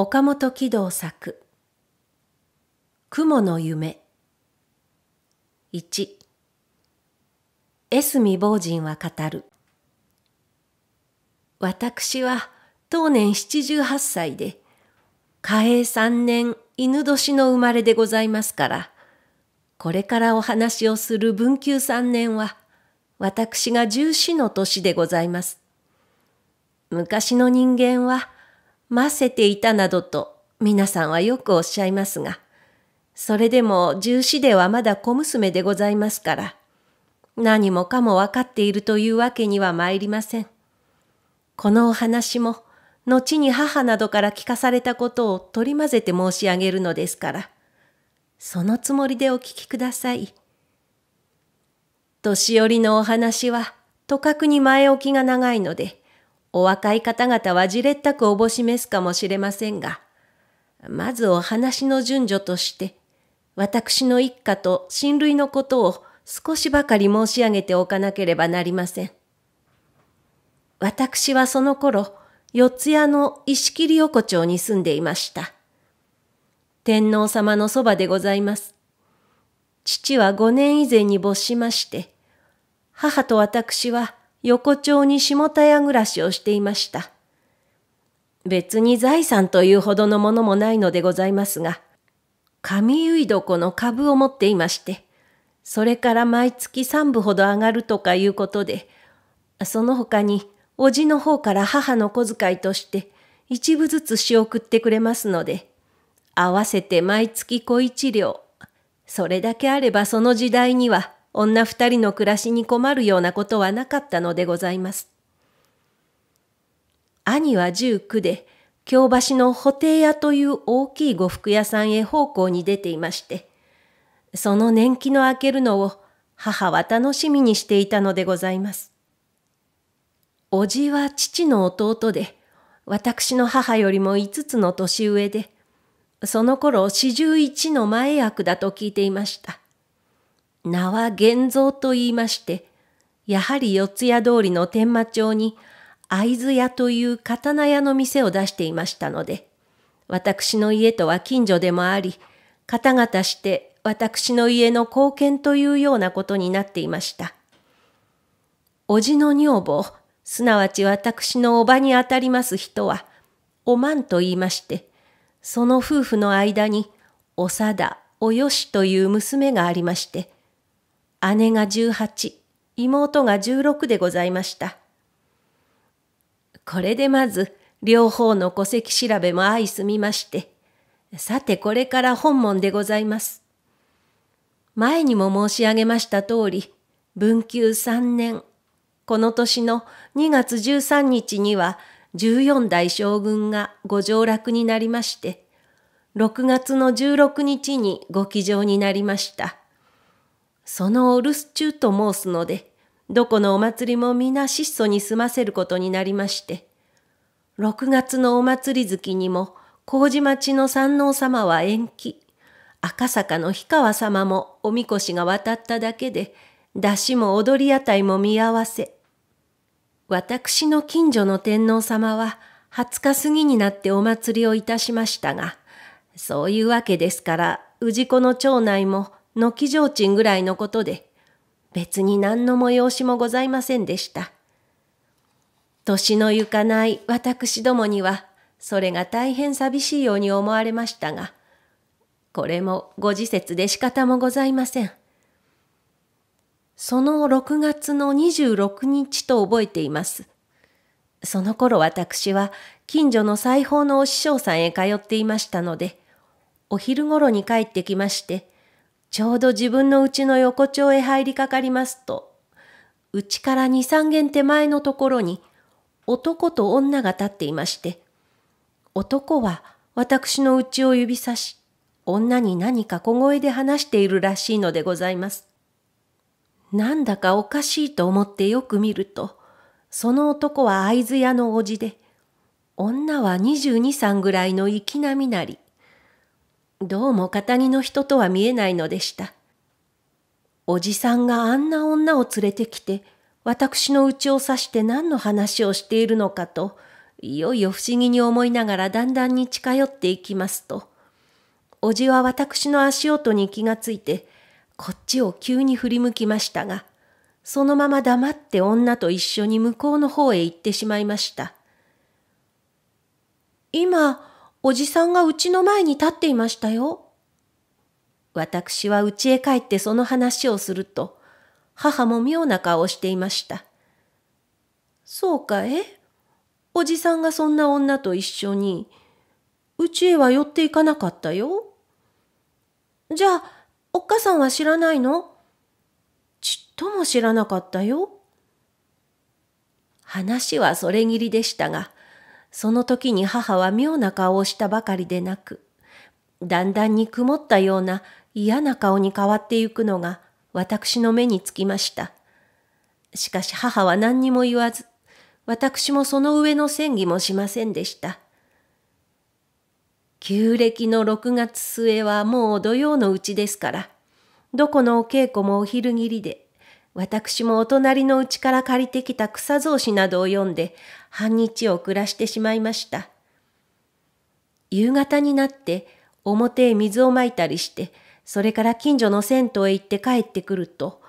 岡本喜道作雲の夢1江住坊人は語る私は当年78歳で嘉永3年犬年の生まれでございますからこれからお話をする文久3年は私が十四の年でございます昔の人間はませていたなどと皆さんはよくおっしゃいますが、それでも重視ではまだ小娘でございますから、何もかも分かっているというわけには参りません。このお話も、後に母などから聞かされたことを取り混ぜて申し上げるのですから、そのつもりでお聞きください。年寄りのお話は、とかくに前置きが長いので、お若い方々はじれったくおぼしめすかもしれませんが、まずお話の順序として、私の一家と親類のことを少しばかり申し上げておかなければなりません。私はその頃、四谷の石切横丁に住んでいました。天皇様のそばでございます。父は五年以前に没しまして、母と私は横丁に下田屋暮らしをしていました。別に財産というほどのものもないのでございますが、上結床の株を持っていまして、それから毎月三部ほど上がるとかいうことで、その他に、おじの方から母の小遣いとして、一部ずつ仕送ってくれますので、合わせて毎月小一両、それだけあればその時代には、女二人の暮らしに困るようなことはなかったのでございます。兄は十九で、京橋の布袋屋という大きい呉服屋さんへ奉公に出ていまして、その年季の明けるのを母は楽しみにしていたのでございます。おじは父の弟で、私の母よりも5つの年上で、その頃四十一の前役だと聞いていました。名は玄蔵と言いまして、やはり四谷通りの天満町に会津屋という刀屋の店を出していましたので、私の家とは近所でもあり、方々して私の家の貢献というようなことになっていました。叔父の女房、すなわち私の叔母にあたります人は、おまんと言いまして、その夫婦の間に、おさだ、およしという娘がありまして、姉が十八、妹が十六でございました。これでまず、両方の戸籍調べも相済みまして、さてこれから本門でございます。前にも申し上げました通り、文久三年、この年の2月13日には14代将軍がご上落になりまして、6月の16日にご起乗になりました。そのお留守中と申すので、どこのお祭りも皆質素に済ませることになりまして、6月のお祭り月にも、麹町の山王様は延期、赤坂の氷川様もおみこしが渡っただけで、出汁も踊り屋台も見合わせ。私の近所の天皇様は、20日過ぎになってお祭りをいたしましたが、そういうわけですから、氏子の町内も軒提灯ぐらいのことで、別に何の催しもございませんでした。年のゆかない私どもには、それが大変寂しいように思われましたが、これもご時節で仕方もございません。その6月の26日と覚えています。その頃私は近所の裁縫のお師匠さんへ通っていましたので、お昼頃に帰ってきまして、ちょうど自分の家の横丁へ入りかかりますと、家から二三軒手前のところに男と女が立っていまして、男は私の家を指さし、女に何か小声で話しているらしいのでございます。なんだかおかしいと思ってよく見ると、その男は会津屋のおじで、女は二十二三ぐらいの粋なみなり。どうも片木の人とは見えないのでした。おじさんがあんな女を連れてきて、私のうちを指して何の話をしているのかと、いよいよ不思議に思いながらだんだんに近寄っていきますと、おじは私の足音に気がついて、こっちを急に振り向きましたが、そのまま黙って女と一緒に向こうの方へ行ってしまいました。今、おじさんがうちの前に立っていましたよ。私は家へ帰ってその話をすると、母も妙な顔をしていました。そうかえおじさんがそんな女と一緒に、うちへは寄っていかなかったよ。じゃあ、おっかさんは知らないのちっとも知らなかったよ。話はそれぎりでしたが、その時に母は妙な顔をしたばかりでなく、だんだんに曇ったような嫌な顔に変わってゆくのが私の目につきました。しかし母は何にも言わず、私もその上の詮議もしませんでした。旧暦の6月末はもう土曜のうちですから、どこのお稽古もお昼切りで、私もお隣のうちから借りてきた草草子などを読んで、半日を暮らしてしまいました。夕方になって表へ水をまいたりして、それから近所の銭湯へ行って帰ってくると、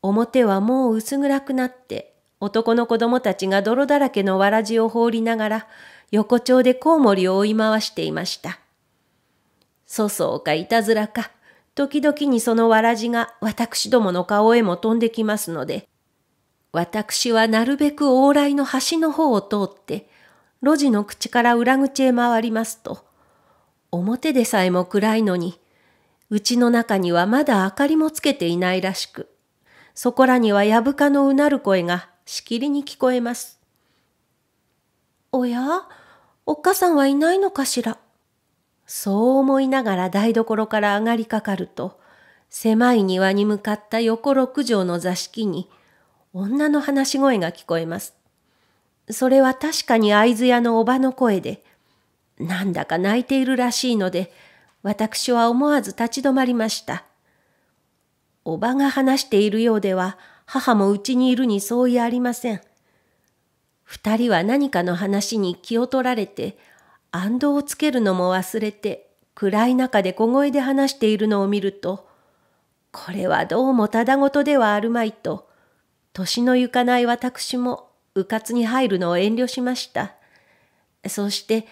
表はもう薄暗くなって、男の子供たちが泥だらけのわらじを放りながら、横丁でコウモリを追い回していました。粗相かいたずらか、時々にそのわらじが私どもの顔へも飛んできますので、私はなるべく往来の端の方を通って、路地の口から裏口へ回りますと、表でさえも暗いのに、うちの中にはまだ明かりもつけていないらしく、そこらにはやぶかのうなる声がしきりに聞こえます。おやおっかさんはいないのかしら。そう思いながら台所から上がりかかると、狭い庭に向かった横六畳の座敷に、女の話し声が聞こえます。それは確かに会津屋のおばの声で、なんだか泣いているらしいので、私は思わず立ち止まりました。おばが話しているようでは、母もうちにいるに相違ありません。二人は何かの話に気を取られて、安堵をつけるのも忘れて、暗い中で小声で話しているのを見ると、これはどうもただごとではあるまいと、年の行かない私も、うかつに入るのを遠慮しました。そして、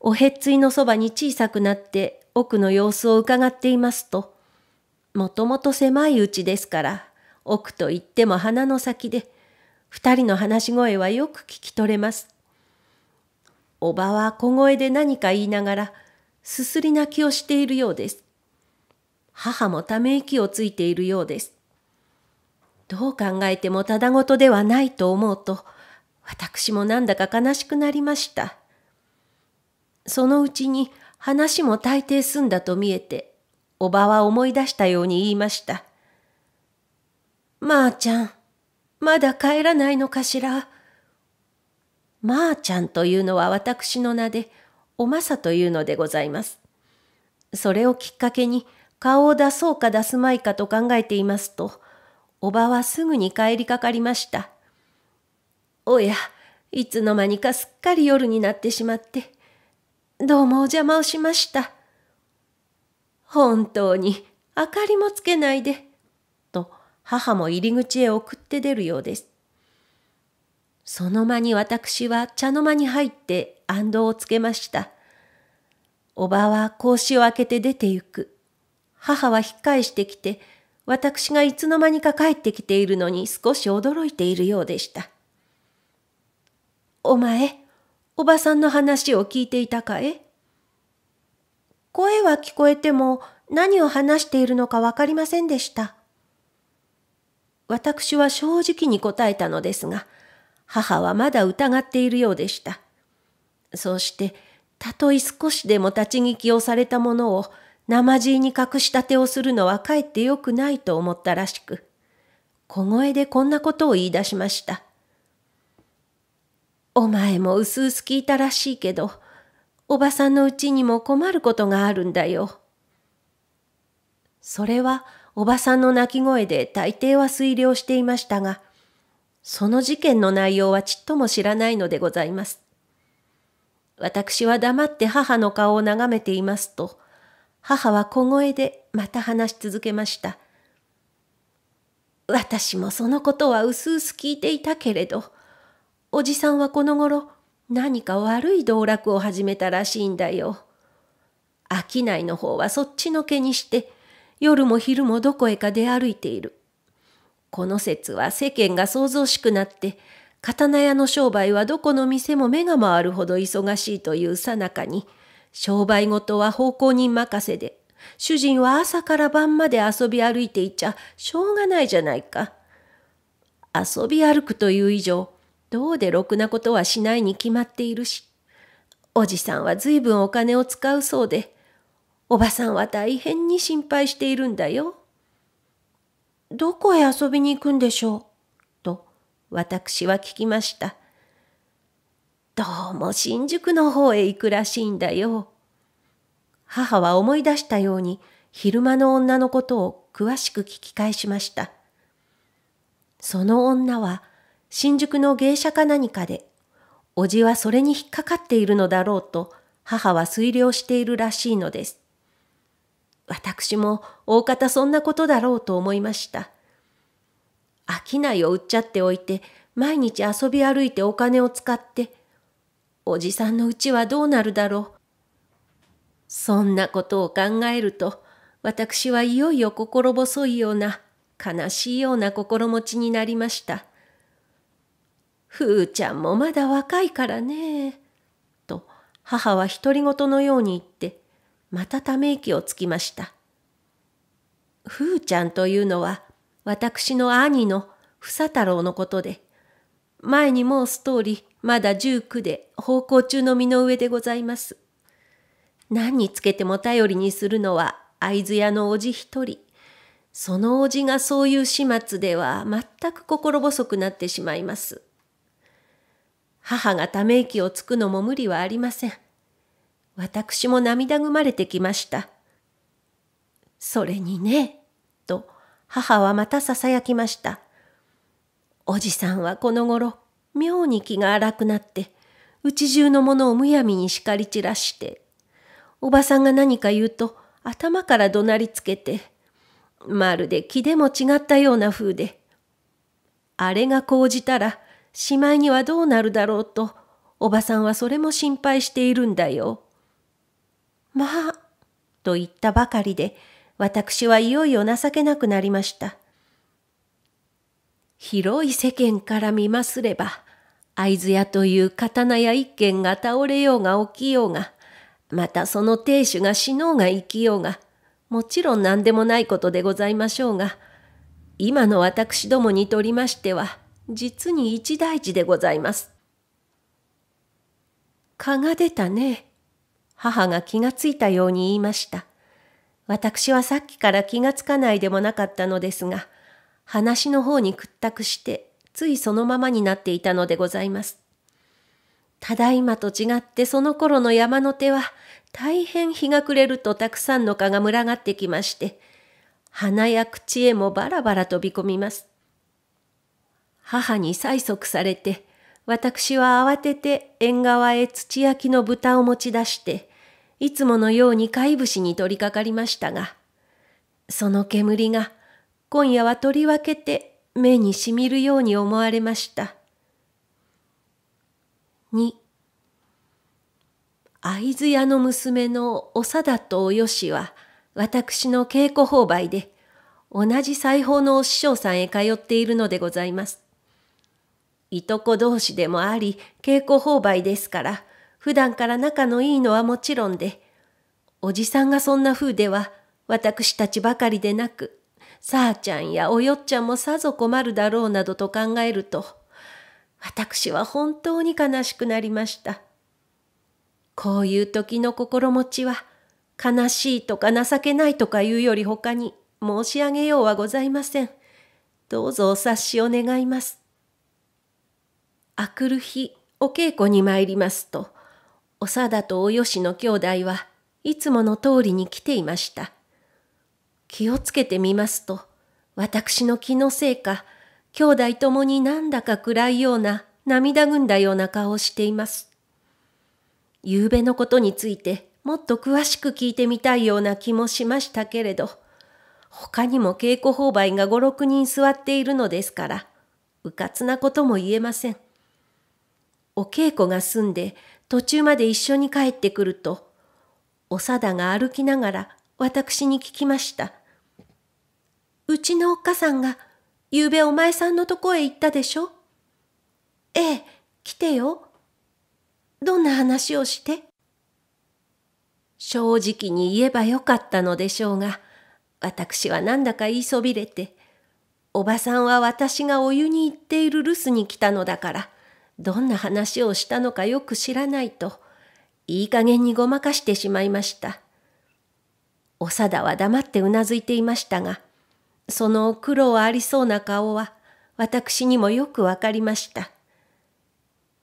おへっついのそばに小さくなって奥の様子を伺っていますと、もともと狭いうちですから、奥といっても鼻の先で、二人の話し声はよく聞き取れます。おばは小声で何か言いながら、すすり泣きをしているようです。母もため息をついているようです。どう考えてもただごとではないと思うと、私もなんだか悲しくなりました。そのうちに話も大抵済んだと見えて、おばは思い出したように言いました。まー、あ、ちゃん、まだ帰らないのかしら。まー、あ、ちゃんというのは私の名で、おまさというのでございます。それをきっかけに顔を出そうか出すまいかと考えていますと、おばはすぐに帰りかかりました。おや、いつの間にかすっかり夜になってしまって、どうもお邪魔をしました。本当に明かりもつけないで、と母も入り口へ送って出るようです。その間に私は茶の間に入って安藤をつけました。おばは格子を開けて出て行く。母は引っ返してきて、私がいつの間にか帰ってきているのに少し驚いているようでした。お前、おばさんの話を聞いていたかえ声は聞こえても何を話しているのかわかりませんでした。私は正直に答えたのですが、母はまだ疑っているようでした。そうして、たとえ少しでも立ち聞きをされたものを生地に隠したてをするのはかえってよくないと思ったらしく、小声でこんなことを言い出しました。お前もうすうす聞いたらしいけど、おばさんのうちにも困ることがあるんだよ。それはおばさんの泣き声で大抵は推量していましたが、その事件の内容はちっとも知らないのでございます。私は黙って母の顔を眺めていますと、母は小声でまた話し続けました。私もそのことは薄々聞いていたけれど、おじさんはこの頃何か悪い道楽を始めたらしいんだよ。商いの方はそっちのけにして、夜も昼もどこへか出歩いている。この説は世間が騒々しくなって、刀屋の商売はどこの店も目が回るほど忙しいというさなかに、商売事は奉公人任せで、主人は朝から晩まで遊び歩いていちゃしょうがないじゃないか。遊び歩くという以上、どうでろくなことはしないに決まっているし、おじさんはずいぶんお金を使うそうで、おばさんは大変に心配しているんだよ。どこへ遊びに行くんでしょうと私は聞きました。どうも新宿の方へ行くらしいんだよ。母は思い出したように昼間の女のことを詳しく聞き返しました。その女は新宿の芸者か何かで、おじはそれに引っかかっているのだろうと母は推量しているらしいのです。私も大方そんなことだろうと思いました。商いを売っちゃっておいて毎日遊び歩いてお金を使っておじさんのうちはどうなるだろう。そんなことを考えると、私はいよいよ心細いような、悲しいような心持ちになりました。ふーちゃんもまだ若いからね。と、母は独り言のように言って、またため息をつきました。ふーちゃんというのは、私の兄の房太郎のことで、前にもうストーリー、まだ十九で奉公中の身の上でございます。何につけても頼りにするのは会津屋のおじ一人。そのおじがそういう始末では全く心細くなってしまいます。母がため息をつくのも無理はありません。私も涙ぐまれてきました。それにね、と母はまた囁きました。おじさんはこの頃、妙に気が荒くなって、うち中のものをむやみに叱り散らして、おばさんが何か言うと頭から怒鳴りつけて、まるで気でも違ったような風で、あれが講じたら、しまいにはどうなるだろうと、おばさんはそれも心配しているんだよ。まあ、と言ったばかりで、私はいよいよ情けなくなりました。広い世間から見ますれば、会津屋という刀屋一軒が倒れようが起きようが、またその亭主が死のうが生きようが、もちろん何でもないことでございましょうが、今の私どもにとりましては、実に一大事でございます。蚊が出たね。母が気がついたように言いました。私はさっきから気がつかないでもなかったのですが、話の方に屈託してついそのままになっていたのでございます。ただいまと違ってその頃の山の手は大変日が暮れるとたくさんの蚊が群がってきまして、鼻や口へもバラバラ飛び込みます。母に催促されて、私は慌てて縁側へ土焼きの豚を持ち出して、いつものように貝節に取りかかりましたが、その煙が今夜はとりわけて目にしみるように思われました。2会津屋の娘のお貞とおよしは私の稽古購売で同じ裁縫のお師匠さんへ通っているのでございます。いとこ同士でもあり稽古購売ですから普段から仲のいいのはもちろんでおじさんがそんな風では私たちばかりでなくさあちゃんやおよっちゃんもさぞ困るだろうなどと考えると、私は本当に悲しくなりました。こういう時の心持ちは、悲しいとか情けないとかいうより他に申し上げようはございません。どうぞお察しを願います。あくる日、お稽古に参りますと、おだとおよしの兄弟はいつもの通りに来ていました。気をつけてみますと、私の気のせいか、兄弟ともになんだか暗いような涙ぐんだような顔をしています。夕べのことについてもっと詳しく聞いてみたいような気もしましたけれど、他にも稽古勾配が五六人座っているのですから、うかつなことも言えません。お稽古が済んで途中まで一緒に帰ってくると、おだが歩きながら私に聞きました。うちのおっかさんが、ゆうべお前さんのとこへ行ったでしょええ、来てよ。どんな話をして正直に言えばよかったのでしょうが、私はなんだか言いそびれて、おばさんは私がお湯に行っている留守に来たのだから、どんな話をしたのかよく知らないと、いい加減にごまかしてしまいました。おだは黙ってうなずいていましたが、その苦労ありそうな顔は私にもよくわかりました。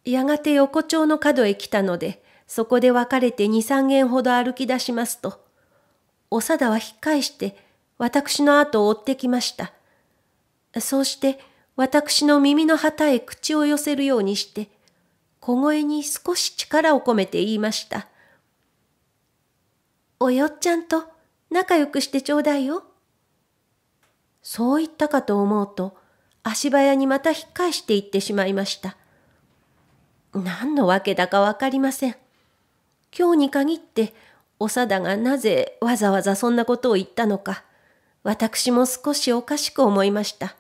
やがて横丁の角へ来たので、そこで別れて二三軒ほど歩き出しますと、おだは引っ返して私の後を追ってきました。そうして私の耳の旗へ口を寄せるようにして、小声に少し力を込めて言いました。およっちゃんと仲良くしてちょうだいよ。そう言ったかと思うと、足早にまた引っ返していってしまいました。何のわけだかわかりません。今日に限って、お貞がなぜわざわざそんなことを言ったのか、私も少しおかしく思いました。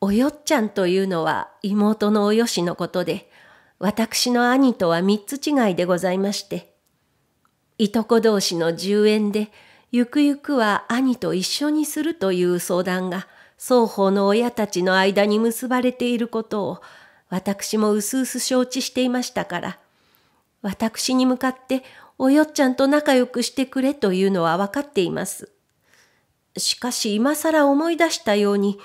およっちゃんというのは妹のおよしのことで、私の兄とは三つ違いでございまして、いとこ同士の10円で、ゆくゆくは兄と一緒にするという相談が、双方の親たちの間に結ばれていることを、私もうすうす承知していましたから、私に向かっておよっちゃんと仲良くしてくれというのは分かっています。しかし今更思い出したように、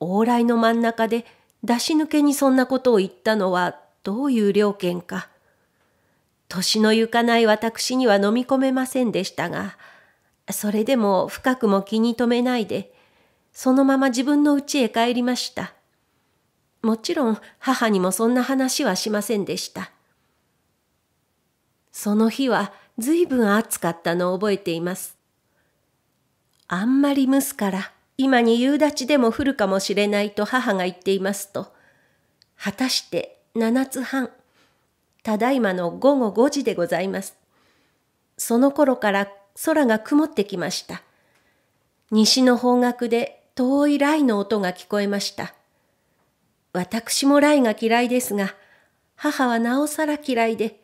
往来の真ん中で出し抜けにそんなことを言ったのはどういう了見か、年のゆかない私には飲み込めませんでしたが、それでも深くも気に留めないで、そのまま自分の家へ帰りました。もちろん母にもそんな話はしませんでした。その日はずいぶん暑かったのを覚えています。あんまり蒸すから今に夕立でも降るかもしれないと母が言っていますと、果たして7つ半。ただいまの午後5時でございます。その頃から空が曇ってきました。西の方角で遠い雷の音が聞こえました。私も雷が嫌いですが、母はなおさら嫌いで、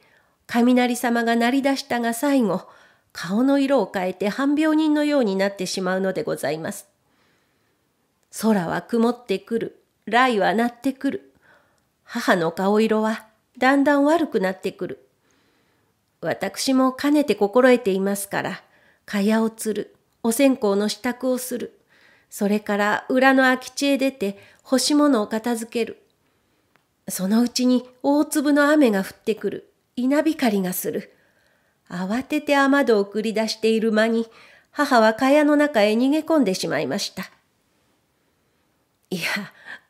雷様が鳴り出したが最後、顔の色を変えて半病人のようになってしまうのでございます。空は曇ってくる、雷は鳴ってくる。母の顔色はだんだん悪くなってくる。私もかねて心得ていますから、蚊帳を釣る、お線香の支度をする、それから裏の空き地へ出て干し物を片付ける。そのうちに大粒の雨が降ってくる、稲光がする。慌てて雨戸を繰り出している間に、母は蚊帳の中へ逃げ込んでしまいました。いや、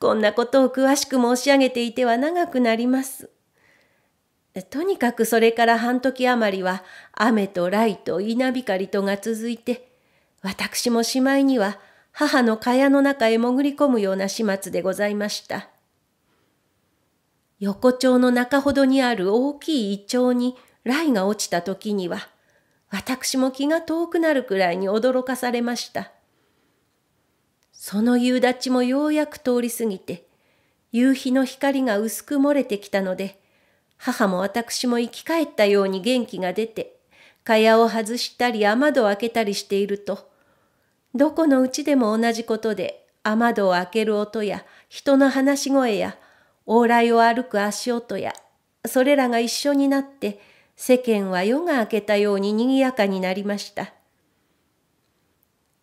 こんなことを詳しく申し上げていては長くなります。とにかくそれから半時余りは雨と雷と稲光とが続いて、私もしまいには母の蚊帳の中へ潜り込むような始末でございました。横丁の中ほどにある大きい胃腸に雷が落ちた時には、私も気が遠くなるくらいに驚かされました。その夕立もようやく通り過ぎて、夕日の光が薄く漏れてきたので、母も私も生き返ったように元気が出て、蚊帳を外したり雨戸を開けたりしていると、どこのうちでも同じことで雨戸を開ける音や人の話し声や往来を歩く足音やそれらが一緒になって世間は夜が明けたように賑やかになりました。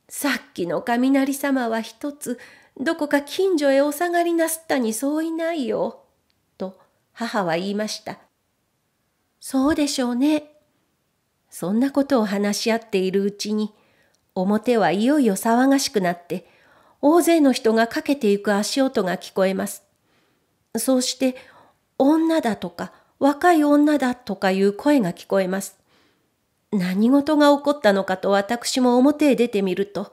さっきの雷様は一つどこか近所へお下がりなすったにそういないよ。母は言いました。そうでしょうね。そんなことを話し合っているうちに、表はいよいよ騒がしくなって、大勢の人が駆けていく足音が聞こえます。そうして、女だとか、若い女だとかいう声が聞こえます。何事が起こったのかと私も表へ出てみると、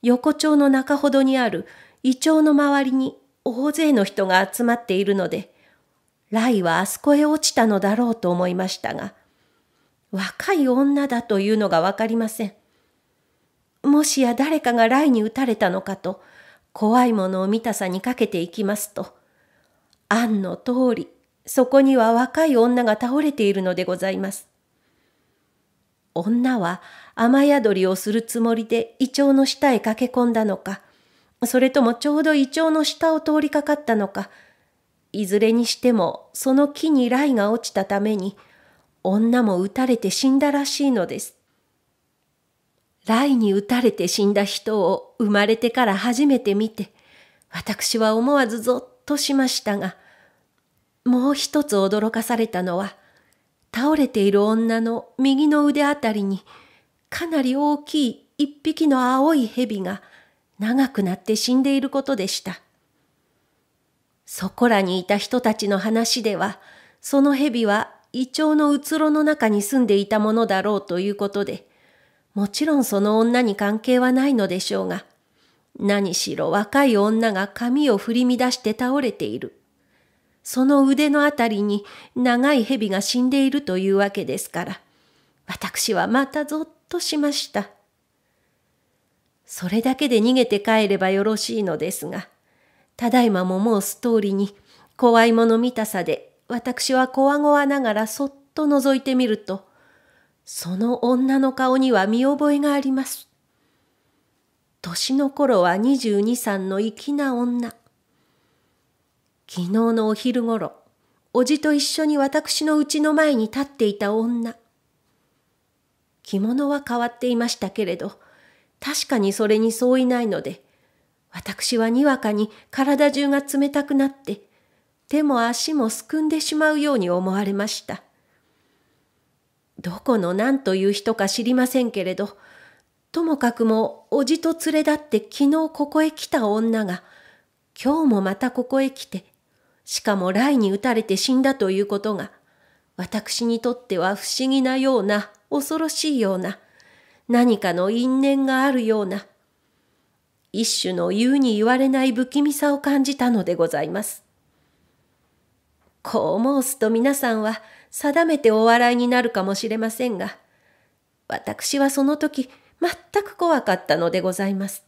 横丁の中ほどにある胃腸の周りに大勢の人が集まっているので、雷はあそこへ落ちたのだろうと思いましたが、若い女だというのがわかりません。もしや誰かが雷に撃たれたのかと、怖いものを見たさにかけていきますと、案の通り、そこには若い女が倒れているのでございます。女は雨宿りをするつもりで胃腸の下へ駆け込んだのか、それともちょうど胃腸の下を通りかかったのか、いずれにしてもその木に雷が落ちたために女も撃たれて死んだらしいのです。雷に撃たれて死んだ人を生まれてから初めて見て私は思わずぞっとしましたがもう一つ驚かされたのは倒れている女の右の腕あたりにかなり大きい一匹の青い蛇が長くなって死んでいることでした。そこらにいた人たちの話では、その蛇は胃腸のうつろの中に住んでいたものだろうということで、もちろんその女に関係はないのでしょうが、何しろ若い女が髪を振り乱して倒れている。その腕のあたりに長い蛇が死んでいるというわけですから、私はまたぞっとしました。それだけで逃げて帰ればよろしいのですが、ただいまももうストーリーに、怖いもの見たさで、私はこわごわながらそっと覗いてみると、その女の顔には見覚えがあります。年の頃は二十二三の粋な女。昨日のお昼ごろ、おじと一緒に私の家の前に立っていた女。着物は変わっていましたけれど、確かにそれに相違ないので、私はにわかに体中が冷たくなって、手も足もすくんでしまうように思われました。どこの何という人か知りませんけれど、ともかくもおじと連れ立って昨日ここへ来た女が、今日もまたここへ来て、しかも雷に打たれて死んだということが、私にとっては不思議なような、恐ろしいような、何かの因縁があるような、一種の言うに言われない不気味さを感じたのでございます。こう申すと皆さんは定めてお笑いになるかもしれませんが、私はその時全く怖かったのでございます。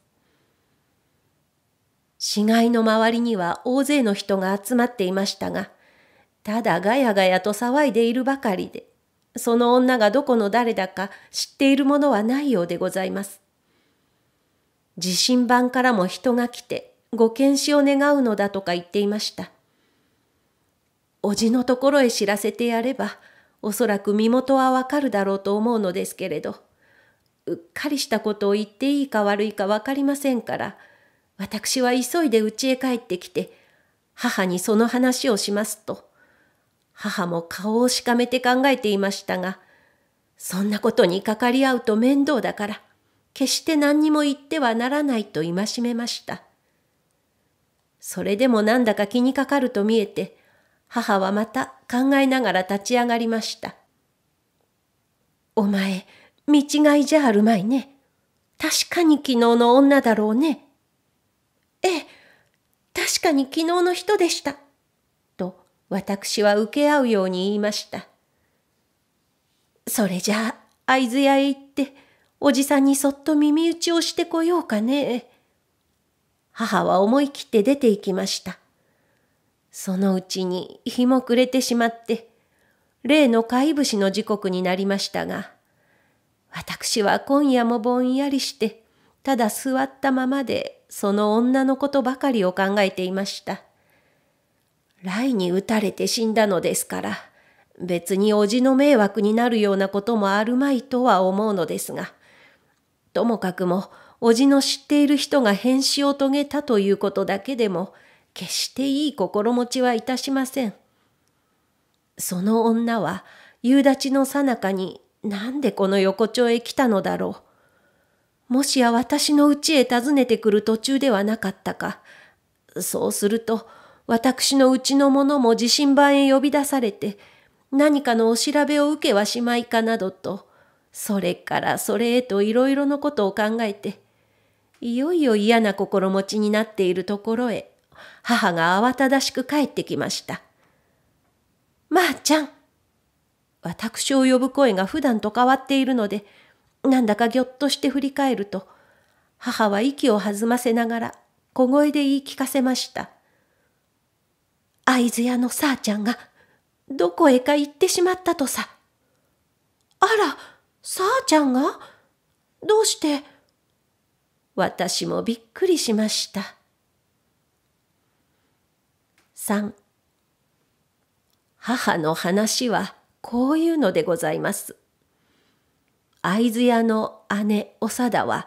死骸の周りには大勢の人が集まっていましたが、ただガヤガヤと騒いでいるばかりで、その女がどこの誰だか知っているものはないようでございます。地震盤からも人が来てご検視を願うのだとか言っていました。おじのところへ知らせてやれば、おそらく身元はわかるだろうと思うのですけれど、うっかりしたことを言っていいか悪いか分かりませんから、私は急いで家へ帰ってきて、母にその話をしますと、母も顔をしかめて考えていましたが、そんなことにかかり合うと面倒だから、決して何にも言ってはならないと戒めました。それでもなんだか気にかかると見えて、母はまた考えながら立ち上がりました。お前、見違いじゃあるまいね。確かに昨日の女だろうね。ええ、確かに昨日の人でした。と、私は受け合うように言いました。それじゃあ、会津屋へ行って、おじさんにそっと耳打ちをしてこようかね。母は思い切って出て行きました。そのうちに日も暮れてしまって、例の貝節の時刻になりましたが、私は今夜もぼんやりして、ただ座ったままでその女のことばかりを考えていました。雷に打たれて死んだのですから、別におじの迷惑になるようなこともあるまいとは思うのですが、ともかくも、おじの知っている人が返信を遂げたということだけでも、決していい心持ちはいたしません。その女は、夕立のさなかになんでこの横丁へ来たのだろう。もしや私の家へ訪ねてくる途中ではなかったか。そうすると、私のうちの者も地震番へ呼び出されて、何かのお調べを受けはしまいかなどと、それからそれへといろいろのことを考えて、いよいよ嫌な心持ちになっているところへ、母が慌ただしく帰ってきました。まあちゃん。私を呼ぶ声が普段と変わっているので、なんだかぎょっとして振り返ると、母は息を弾ませながら小声で言い聞かせました。会津屋のさあちゃんがどこへか行ってしまったとさ。あら、さあちゃんがどうして私もびっくりしました。3母の話はこういうのでございます。会津屋の姉おさだは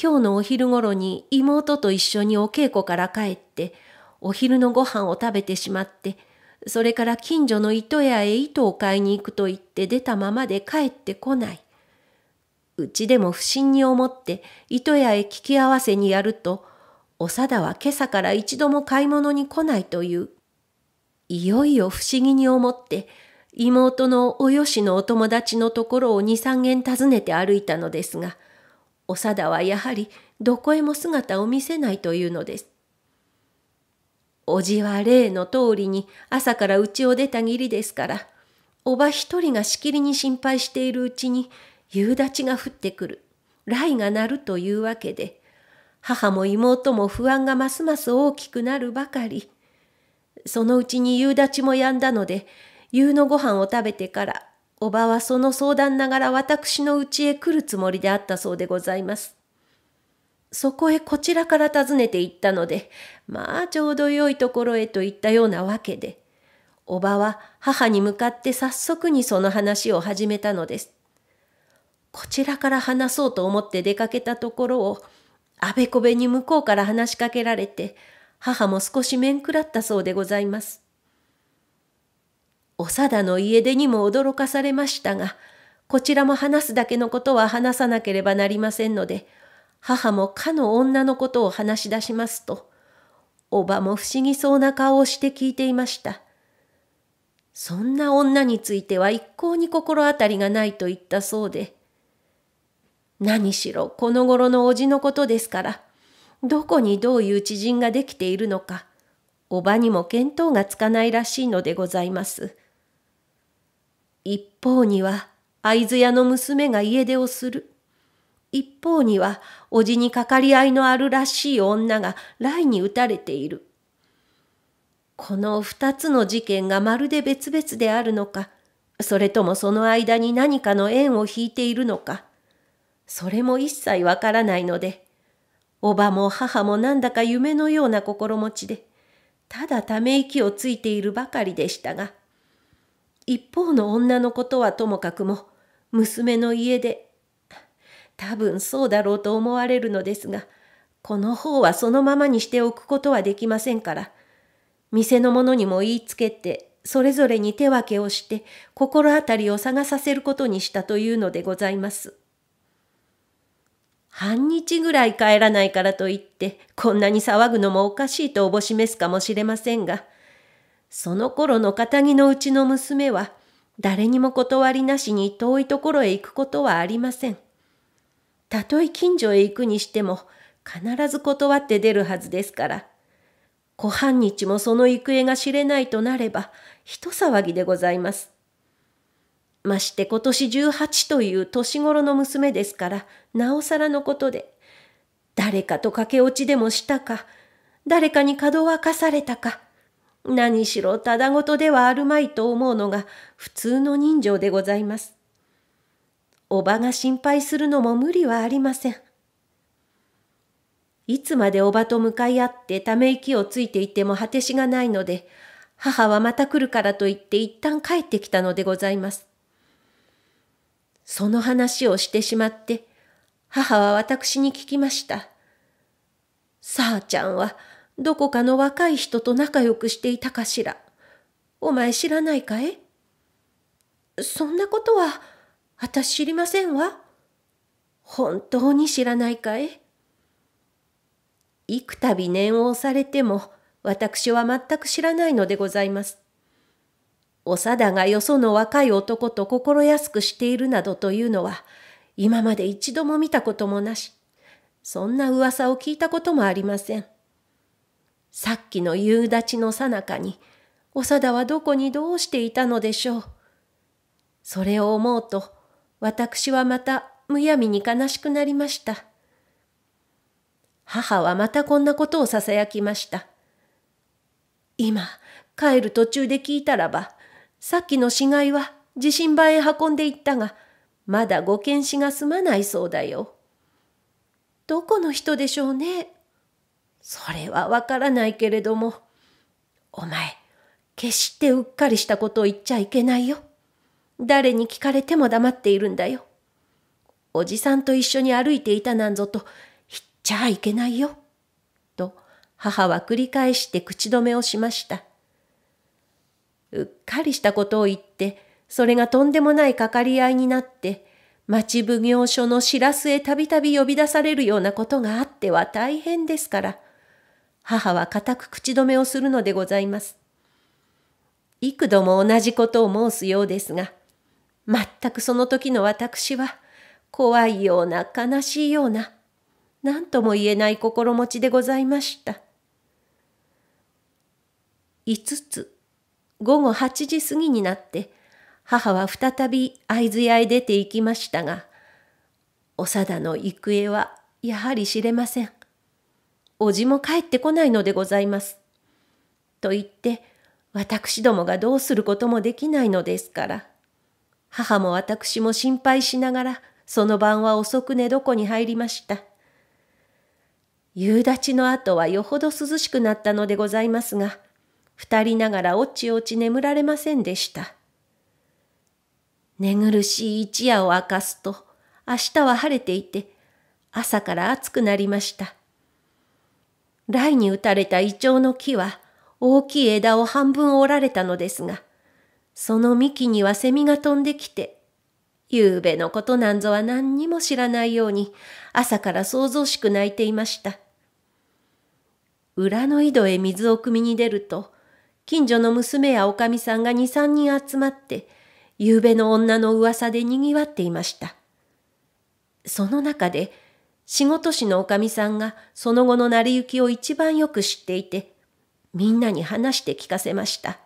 今日のお昼ごろに妹と一緒にお稽古から帰ってお昼のご飯を食べてしまってそれから近所の糸屋へ糸を買いに行くと言って出たままで帰ってこない。うちでも不審に思って糸屋へ聞き合わせにやると、お貞は今朝から一度も買い物に来ないという。いよいよ不思議に思って、妹のおよしのお友達のところを二三軒訪ねて歩いたのですが、お貞はやはりどこへも姿を見せないというのです。おじは例の通りに朝から家を出たぎりですから、おば一人がしきりに心配しているうちに夕立が降ってくる、雷が鳴るというわけで、母も妹も不安がますます大きくなるばかり。そのうちに夕立も止んだので、夕のご飯を食べてから、おばはその相談ながら私の家へ来るつもりであったそうでございます。そこへこちらから訪ねて行ったので、まあちょうど良いところへといったようなわけで、おばは母に向かって早速にその話を始めたのです。こちらから話そうと思って出かけたところを、あべこべに向こうから話しかけられて、母も少し面食らったそうでございます。お貞の家出にも驚かされましたが、こちらも話すだけのことは話さなければなりませんので、母もかの女のことを話し出しますと、おばも不思議そうな顔をして聞いていました。そんな女については一向に心当たりがないと言ったそうで、何しろこの頃のおじのことですから、どこにどういう知人ができているのか、おばにも見当がつかないらしいのでございます。一方には、会津屋の娘が家出をする。一方には、おじにかかり合いのあるらしい女が雷に打たれている。この二つの事件がまるで別々であるのか、それともその間に何かの縁を引いているのか、それも一切わからないので、おばも母もなんだか夢のような心持ちで、ただため息をついているばかりでしたが、一方の女のことはともかくも、娘の家で多分そうだろうと思われるのですが、この方はそのままにしておくことはできませんから、店の者にも言いつけて、それぞれに手分けをして心当たりを探させることにしたというのでございます。半日ぐらい帰らないからといって、こんなに騒ぐのもおかしいとおぼしめすかもしれませんが、その頃の仇のうちの娘は、誰にも断りなしに遠いところへ行くことはありません。たとえ近所へ行くにしても、必ず断って出るはずですから。小半日もその行方が知れないとなれば、人騒ぎでございます。まして今年18という年頃の娘ですから、なおさらのことで、誰かと駆け落ちでもしたか、誰かに角分かされたか、何しろただごとではあるまいと思うのが普通の人情でございます。おばが心配するのも無理はありません。いつまでおばと向かい合ってため息をついていても果てしがないので、母はまた来るからと言って一旦帰ってきたのでございます。その話をしてしまって、母は私に聞きました。さあちゃんは、どこかの若い人と仲良くしていたかしら。お前知らないかいそんなことは、私知りませんわ。本当に知らないかい幾度念を押されても、私は全く知らないのでございます。お貞がよその若い男と心安くしているなどというのは、今まで一度も見たこともなし、そんな噂を聞いたこともありません。さっきの夕立のさなかに、お貞はどこにどうしていたのでしょう。それを思うと、私はまたむやみに悲しくなりました。母はまたこんなことをささやきました。今、帰る途中で聞いたらば、さっきの死骸は地震場へ運んでいったが、まだご検死が済まないそうだよ。どこの人でしょうね。それはわからないけれども、お前、決してうっかりしたことを言っちゃいけないよ。誰に聞かれても黙っているんだよ。おじさんと一緒に歩いていたなんぞと言っちゃいけないよ。と母は繰り返して口止めをしました。うっかりしたことを言って、それがとんでもないかかり合いになって、町奉行所の知らすへたびたび呼び出されるようなことがあっては大変ですから、母は固く口止めをするのでございます。幾度も同じことを申すようですが、全くその時の私は、怖いような悲しいような、何とも言えない心持ちでございました。5つ、午後8時過ぎになって、母は再び会津屋へ出て行きましたが、お貞の行方はやはり知れません。おじも帰ってこないのでございます。と言って、私どもがどうすることもできないのですから。母も私も心配しながら、その晩は遅く寝床に入りました。夕立ちの後はよほど涼しくなったのでございますが、二人ながらおちおち眠られませんでした。寝苦しい一夜を明かすと、明日は晴れていて、朝から暑くなりました。雷に打たれた胃腸の木は、大きい枝を半分折られたのですが、その幹にはセミが飛んできて、ゆうべのことなんぞは何にも知らないように、朝から騒々しく泣いていました。裏の井戸へ水を汲みに出ると、近所の娘やおかみさんが二三人集まって、ゆうべの女の噂で賑わっていました。その中で、仕事師のおかみさんがその後の成り行きを一番よく知っていて、みんなに話して聞かせました。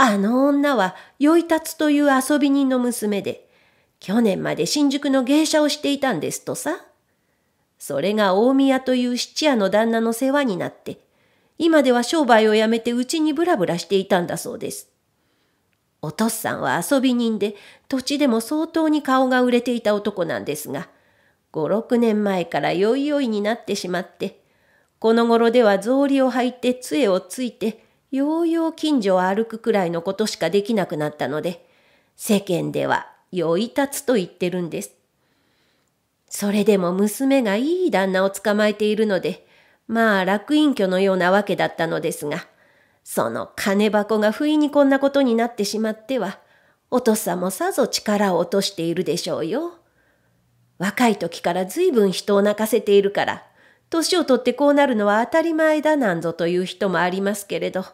あの女は、酔い立つという遊び人の娘で、去年まで新宿の芸者をしていたんですとさ。それが大宮という質屋の旦那の世話になって、今では商売をやめてうちにぶらぶらしていたんだそうです。お父さんは遊び人で、土地でも相当に顔が売れていた男なんですが、五六年前からよい酔いになってしまって、この頃では草履を履いて杖をついて、ようよう近所を歩くくらいのことしかできなくなったので、世間では酔い立つと言ってるんです。それでも娘がいい旦那を捕まえているので、まあ楽隠居のようなわけだったのですが、その金箱が不意にこんなことになってしまっては、お父さんもさぞ力を落としているでしょうよ。若い時から随分人を泣かせているから、年をとってこうなるのは当たり前だなんぞという人もありますけれど、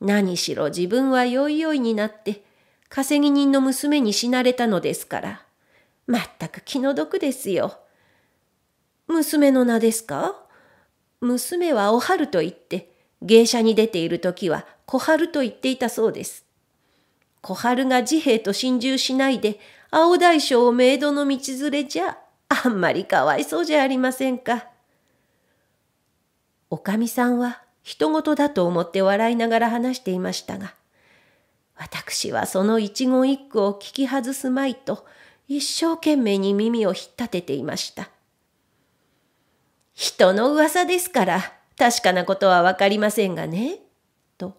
何しろ自分はよいよいになって、稼ぎ人の娘に死なれたのですから、まったく気の毒ですよ。娘の名ですか娘はお春と言って、芸者に出ている時は小春と言っていたそうです。小春が治兵衛と心中しないで、青大将をメイドの道連れじゃ、あんまりかわいそうじゃありませんか。おかみさんは人事だと思って笑いながら話していましたが、私はその一言一句を聞き外すまいと、一生懸命に耳を引っ立てていました。人の噂ですから、確かなことはわかりませんがね、と、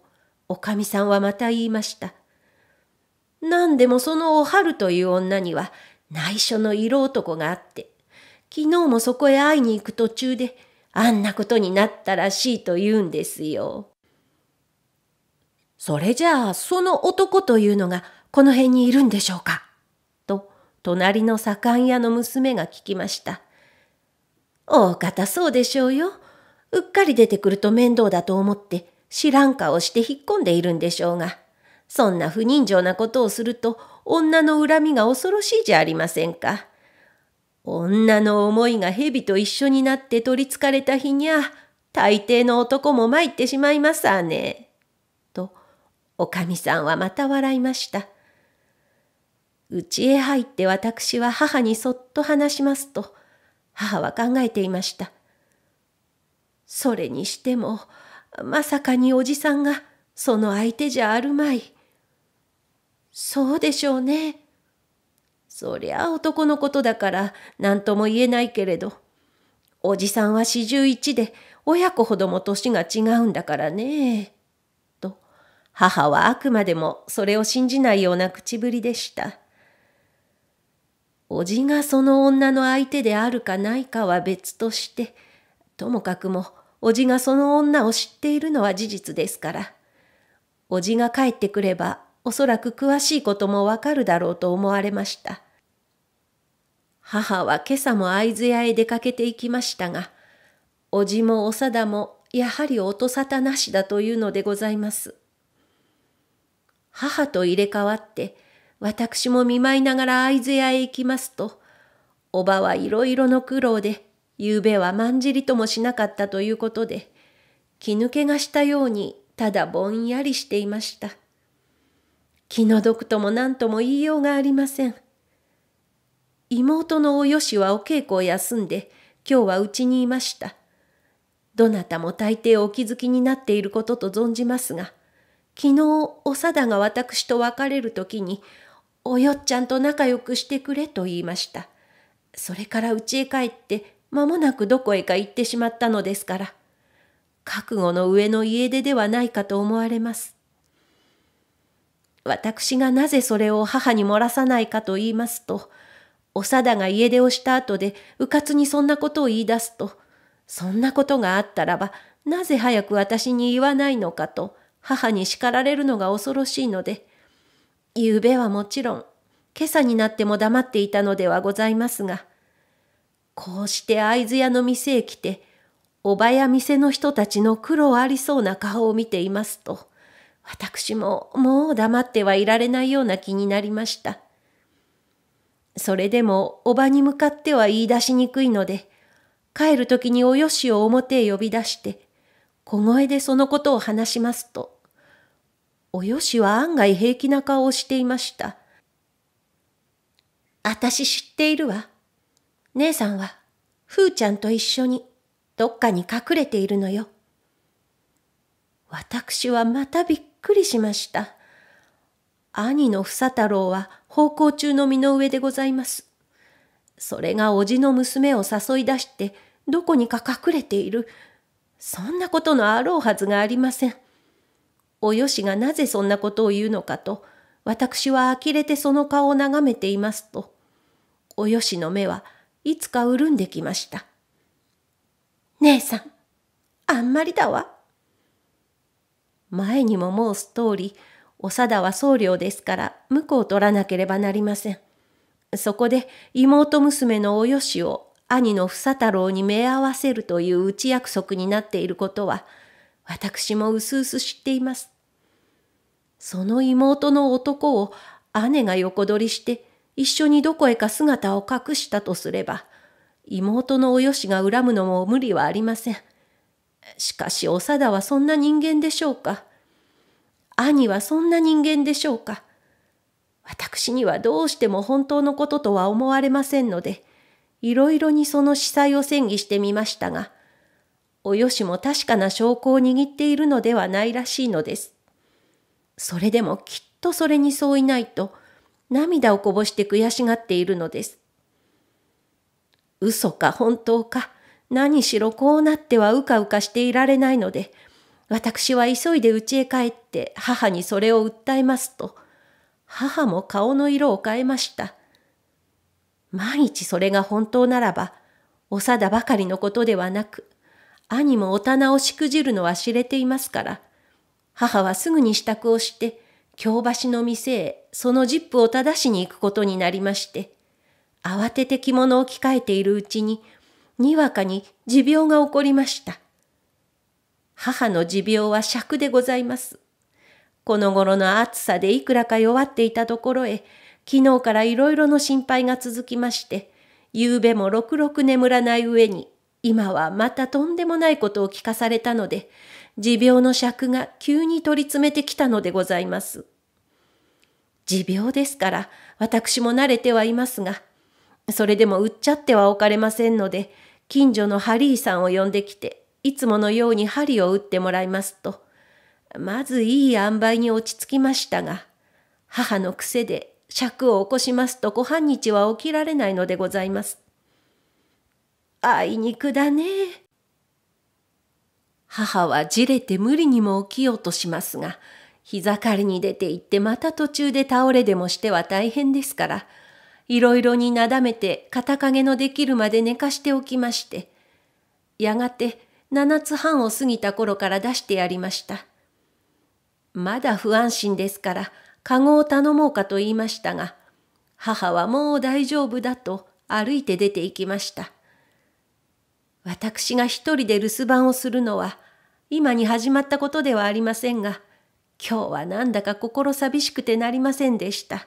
おかみさんはまた言いました。何でもそのおはるという女には内緒の色男があって、昨日もそこへ会いに行く途中で、あんなことになったらしいと言うんですよ。それじゃあその男というのがこの辺にいるんでしょうかと隣の左官屋の娘が聞きました。大方そうでしょうよ。うっかり出てくると面倒だと思って知らん顔して引っ込んでいるんでしょうが、そんな不人情なことをすると女の恨みが恐ろしいじゃありませんか。女の思いが蛇と一緒になって取りつかれた日にゃ、大抵の男も参ってしまいますわね。と、おかみさんはまた笑いました。家へ入って私は母にそっと話しますと、母は考えていました。それにしても、まさかにおじさんがその相手じゃあるまい。そうでしょうね。そりゃ男のことだから何とも言えないけれど、おじさんは四十一で親子ほども年が違うんだからね。と、母はあくまでもそれを信じないような口ぶりでした。おじがその女の相手であるかないかは別として、ともかくもおじがその女を知っているのは事実ですから。おじが帰ってくればおそらく詳しいこともわかるだろうと思われました。母は今朝も会津屋へ出かけて行きましたが、おじもおさだもやはり音沙汰なしだというのでございます。母と入れ替わって、私も見舞いながら会津屋へ行きますと、おばはいろいろの苦労で、ゆうべはまんじりともしなかったということで、気抜けがしたようにただぼんやりしていました。気の毒とも何とも言いようがありません。妹のおよしはお稽古を休んで、今日はうちにいました。どなたも大抵お気づきになっていることと存じますが、昨日お田が私と別れる時に、およっちゃんと仲良くしてくれと言いました。それからうちへ帰って、間もなくどこへか行ってしまったのですから、覚悟の上の家出ではないかと思われます。私がなぜそれを母に漏らさないかと言いますと、お貞が家出をした後で、うかつにそんなことを言い出すと、そんなことがあったらば、なぜ早く私に言わないのかと、母に叱られるのが恐ろしいので、昨夜べはもちろん、今朝になっても黙っていたのではございますが、こうして会津屋の店へ来て、おばや店の人たちの苦労ありそうな顔を見ていますと、私ももう黙ってはいられないような気になりました。それでもおばに向かっては言い出しにくいので、帰る時におよしを表へ呼び出して、小声でそのことを話しますと、およしは案外平気な顔をしていました。あたし知っているわ。姉さんは、ふーちゃんと一緒に、どっかに隠れているのよ。私はまたびっくりしました。兄の房太郎は奉公中の身の上でございます。それが叔父の娘を誘い出して、どこにか隠れている。そんなことのあろうはずがありません。およしがなぜそんなことを言うのかと、私は呆れてその顔を眺めていますと、およしの目はいつか潤んできました。姉さん、あんまりだわ。前にも申す通り、お田は僧侶ですから婿を取らなければなりません。そこで妹娘のおよしを兄の房太郎に目合わせるという内約束になっていることは、私も薄々知っています。その妹の男を姉が横取りして、一緒にどこへか姿を隠したとすれば、妹のおよしが恨むのも無理はありません。しかしお貞はそんな人間でしょうか。兄はそんな人間でしょうか。私にはどうしても本当のこととは思われませんので、いろいろにその司祭を宣議してみましたが、およしも確かな証拠を握っているのではないらしいのです。それでもきっとそれに相違ないと、涙をこぼして悔しがっているのです。嘘か本当か、何しろこうなってはうかうかしていられないので、私は急いで家へ帰って母にそれを訴えますと、母も顔の色を変えました。万一それが本当ならば、お定ばかりのことではなく、兄もお棚をしくじるのは知れていますから、母はすぐに支度をして、京橋の店へそのジップを正しに行くことになりまして、慌てて着物を着替えているうちに、にわかに持病が起こりました。母の持病は尺でございます。この頃の暑さでいくらか弱っていたところへ、昨日からいろいろの心配が続きまして、昨うべもろくろく眠らない上に、今はまたとんでもないことを聞かされたので、持病の尺が急に取り詰めてきたのでございます。持病ですから、私も慣れてはいますが、それでも売っちゃってはおかれませんので、近所のハリーさんを呼んできて、いつものように針を打ってもらいますと、まずいい塩梅に落ち着きましたが、母の癖で尺を起こしますと小半日は起きられないのでございます。あいにくだね。母はじれて無理にも起きようとしますが、膝かりに出て行ってまた途中で倒れでもしては大変ですから、いろいろになだめて片影のできるまで寝かしておきまして、やがて七つ半を過ぎた頃から出してやりました。まだ不安心ですから、かごを頼もうかと言いましたが、母はもう大丈夫だと歩いて出て行きました。私が一人で留守番をするのは、今に始まったことではありませんが、今日はなんだか心寂しくてなりませんでした。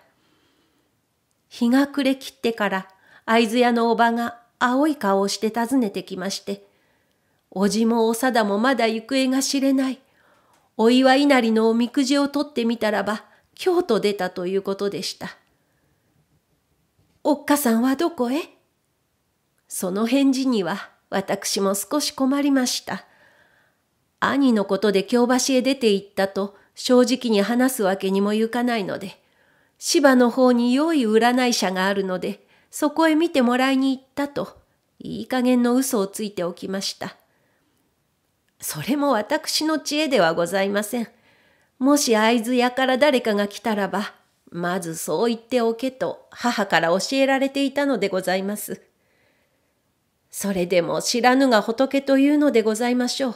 日が暮れきってから会津屋のおばが青い顔をして訪ねてきまして、おじもおさだもまだ行方が知れない。お祝いなりのおみくじを取ってみたらば、京都出たということでした。おっかさんはどこへその返事には私も少し困りました。兄のことで京橋へ出て行ったと正直に話すわけにもゆかないので、芝の方に良い占い者があるので、そこへ見てもらいに行ったと、いい加減の嘘をついておきました。それも私の知恵ではございません。もし会津屋から誰かが来たらば、まずそう言っておけと母から教えられていたのでございます。それでも知らぬが仏というのでございましょう。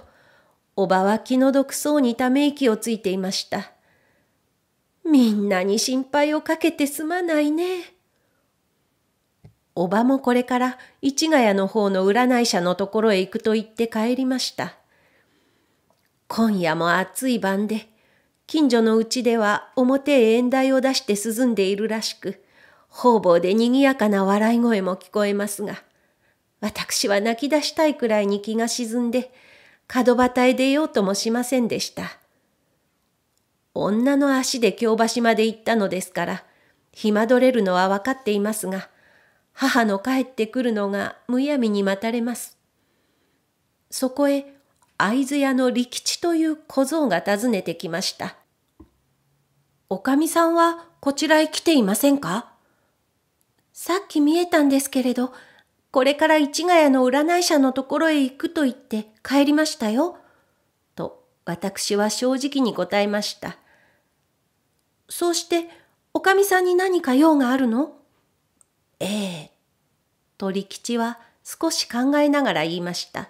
おばは気の毒そうにため息をついていました。みんなに心配をかけてすまないね。おばもこれから市ヶ谷の方の占い者のところへ行くと言って帰りました。今夜も暑い晩で、近所のうちでは表へ縁台を出して涼んでいるらしく、方々で賑やかな笑い声も聞こえますが、私は泣き出したいくらいに気が沈んで、角端へ出ようともしませんでした。女の足で京橋まで行ったのですから、暇取れるのは分かっていますが、母の帰ってくるのがむやみに待たれます。そこへ会津屋の力地という小僧が訪ねてきました。おかみさんはこちらへ来ていませんかさっき見えたんですけれど、これから市ヶ谷の占い者のところへ行くと言って帰りましたよ。私は正直に答えました。そうして、おかみさんに何か用があるのええ。鳥吉は少し考えながら言いました。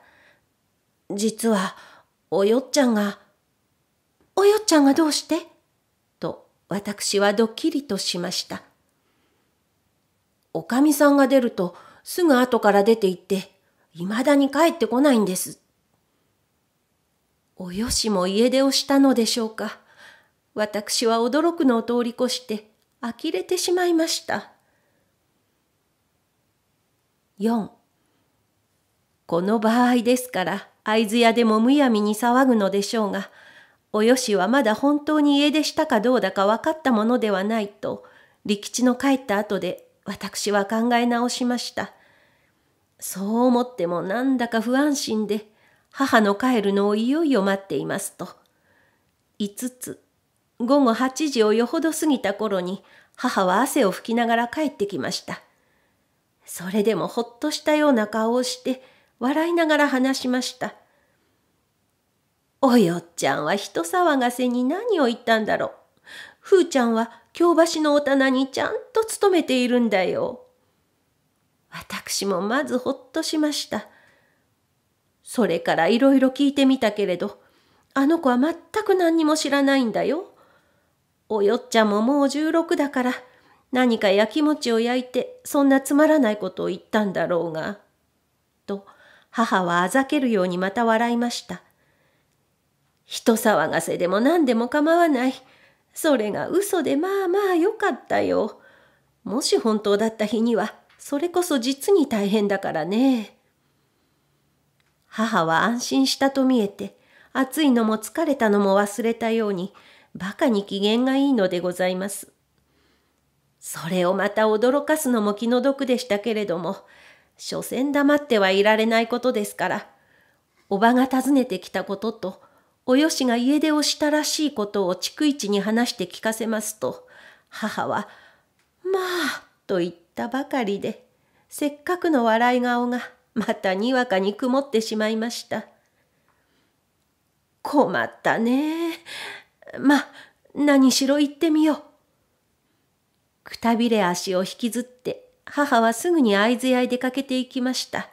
実は、およっちゃんが、およっちゃんがどうしてと、私はドッキリとしました。おかみさんが出ると、すぐ後から出て行って、いまだに帰ってこないんです。およしも家出をしたのでしょうか。私は驚くのを通り越して呆れてしまいました。4この場合ですから会津屋でもむやみに騒ぐのでしょうがおよしはまだ本当に家出したかどうだか分かったものではないと利吉の帰った後で私は考え直しましたそう思ってもなんだか不安心で母の帰るのをいよいよ待っていますと。5つ、午後8時をよほど過ぎた頃に、母は汗を拭きながら帰ってきました。それでもほっとしたような顔をして、笑いながら話しました。およっちゃんは人騒がせに何を言ったんだろう。ふーちゃんは京橋のお棚にちゃんと勤めているんだよ。私もまずほっとしました。それからいろいろ聞いてみたけれど、あの子は全く何にも知らないんだよ。およっちゃんももう16だから、何かやきもちを焼いて、そんなつまらないことを言ったんだろうが。と、母はあざけるようにまた笑いました。人騒がせでも何でも構わない。それが嘘でまあまあよかったよ。もし本当だった日には、それこそ実に大変だからね。母は安心したと見えて、暑いのも疲れたのも忘れたように、馬鹿に機嫌がいいのでございます。それをまた驚かすのも気の毒でしたけれども、所詮黙ってはいられないことですから、おばが訪ねてきたことと、およしが家出をしたらしいことを逐一に話して聞かせますと、母は、まあ、と言ったばかりで、せっかくの笑い顔がまたにわかに曇ってしまいました。困ったね。ま、何しろ行ってみよう。くたびれ足を引きずって、母はすぐに合図屋へ出かけていきました。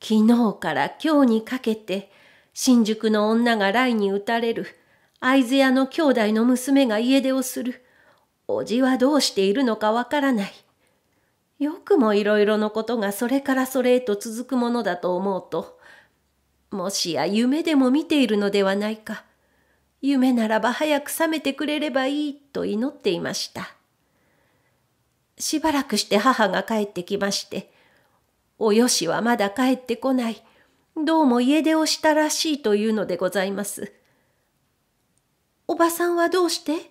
昨日から今日にかけて、新宿の女が雷に打たれる、会津屋の兄弟の娘が家出をする、おじはどうしているのかわからない。よくもいろいろのことがそれからそれへと続くものだと思うと、もしや夢でも見ているのではないか、夢ならば早く覚めてくれればいいと祈っていました。しばらくして母が帰ってきまして、およしはまだ帰ってこない、どうも家出をしたらしいというのでございます。おばさんはどうして